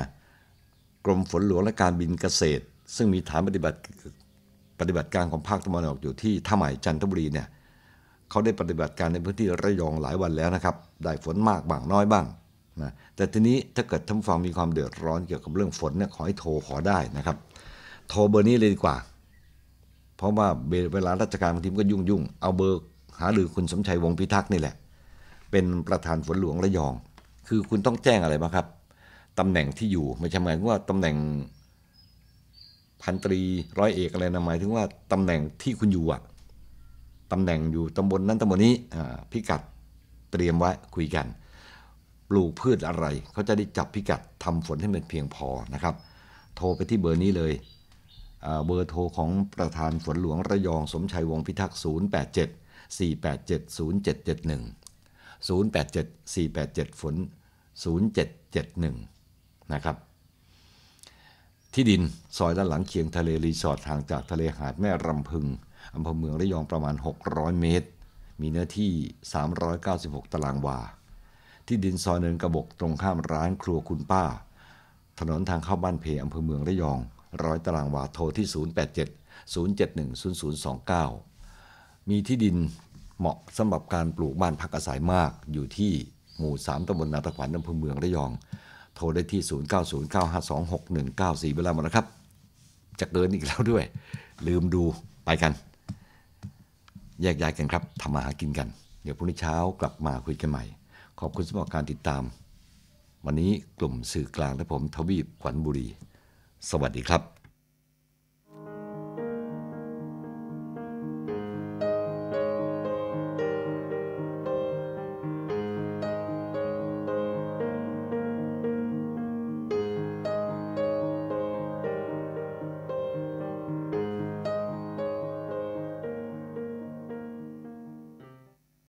กรมฝนหลวงและการบินเกษตร ซึ่งมีฐานปฏิบัติปฏิบัติการของภาคตะวันออกอยู่ที่ท่าใหม่จันทบุรีเนี่ยเขาได้ปฏิบัติการในพื้นที่ระยองหลายวันแล้วนะครับ ได้ฝนมากบ้างน้อยบ้างนะแต่ทีนี้ถ้าเกิดท่านฟังมีความเดือดร้อนเกี่ยวกับเรื่องฝนเนี่ยขอให้โทรขอได้นะครับ โทรเบอร์นี้เลยดีกว่า เพราะว่าเวลาราชการบางทีมก็ยุ่งยุ่งเอาเบอร์หาหรือคุณสมชัยวงพิทักษ์นี่แหละ เป็นประธานฝนหลวงระยอง คือคุณต้องแจ้งอะไรบ้างครับตำแหน่งที่อยู่ไม่ใช่หมายถึงว่าตำแหน่งพันตรีร้อยเอกอะไรนะหมายถึงว่าตำแหน่งที่คุณอยู่อะตำแหน่งอยู่ตำบลนนั้นตำบลนี้พิกัดเตรียมไว้คุยกัน ปลูกพืชอะไรเขาจะได้จับพิกัดทำฝนให้มันเพียงพอนะครับ โทรไปที่เบอร์นี้เลยเบอร์โทรของประธานฝนหลวงระยองสมชัยวงพิทักษ์0 8 7 4 8 7 0 7 7 1 0 8 7 4 8 7ฝน0 7 7 1นะครับที่ดินซอยด้านหลังเคียงทะเลรีสอร์ททางจากทะเลหาดแม่รำพึงอำเภอเมืองระยองประมาณ 600 เมตร มีเนื้อที่ 396 ตารางวา ที่ดินซอยเนินกระบกตรงข้ามร้านครัวคุณป้า ถนนทางเข้าบ้านเพอำเภอเมืองระยองร้อยตารางวาโทรที่ 087-071-0029 มีที่ดินเหมาะสำหรับการปลูกบ้านพักอาศัยมากอยู่ที่หมู่ 3ตำบลนาตะขวัญอำเภอเมืองระยองโทรได้ที่ 0909526194 เวลาหมดแล้วครับ จะเกินอีกแล้วด้วย ลืมดู ไปกัน แยกย้ายกันครับทำมาหากินกัน เดี๋ยวพรุ่งนี้เช้ากลับมาคุยกันใหม่ ขอบคุณสำหรับการติดตาม วันนี้กลุ่มสื่อกลางและผม ทวีปขวัญบุรี สวัสดีครับ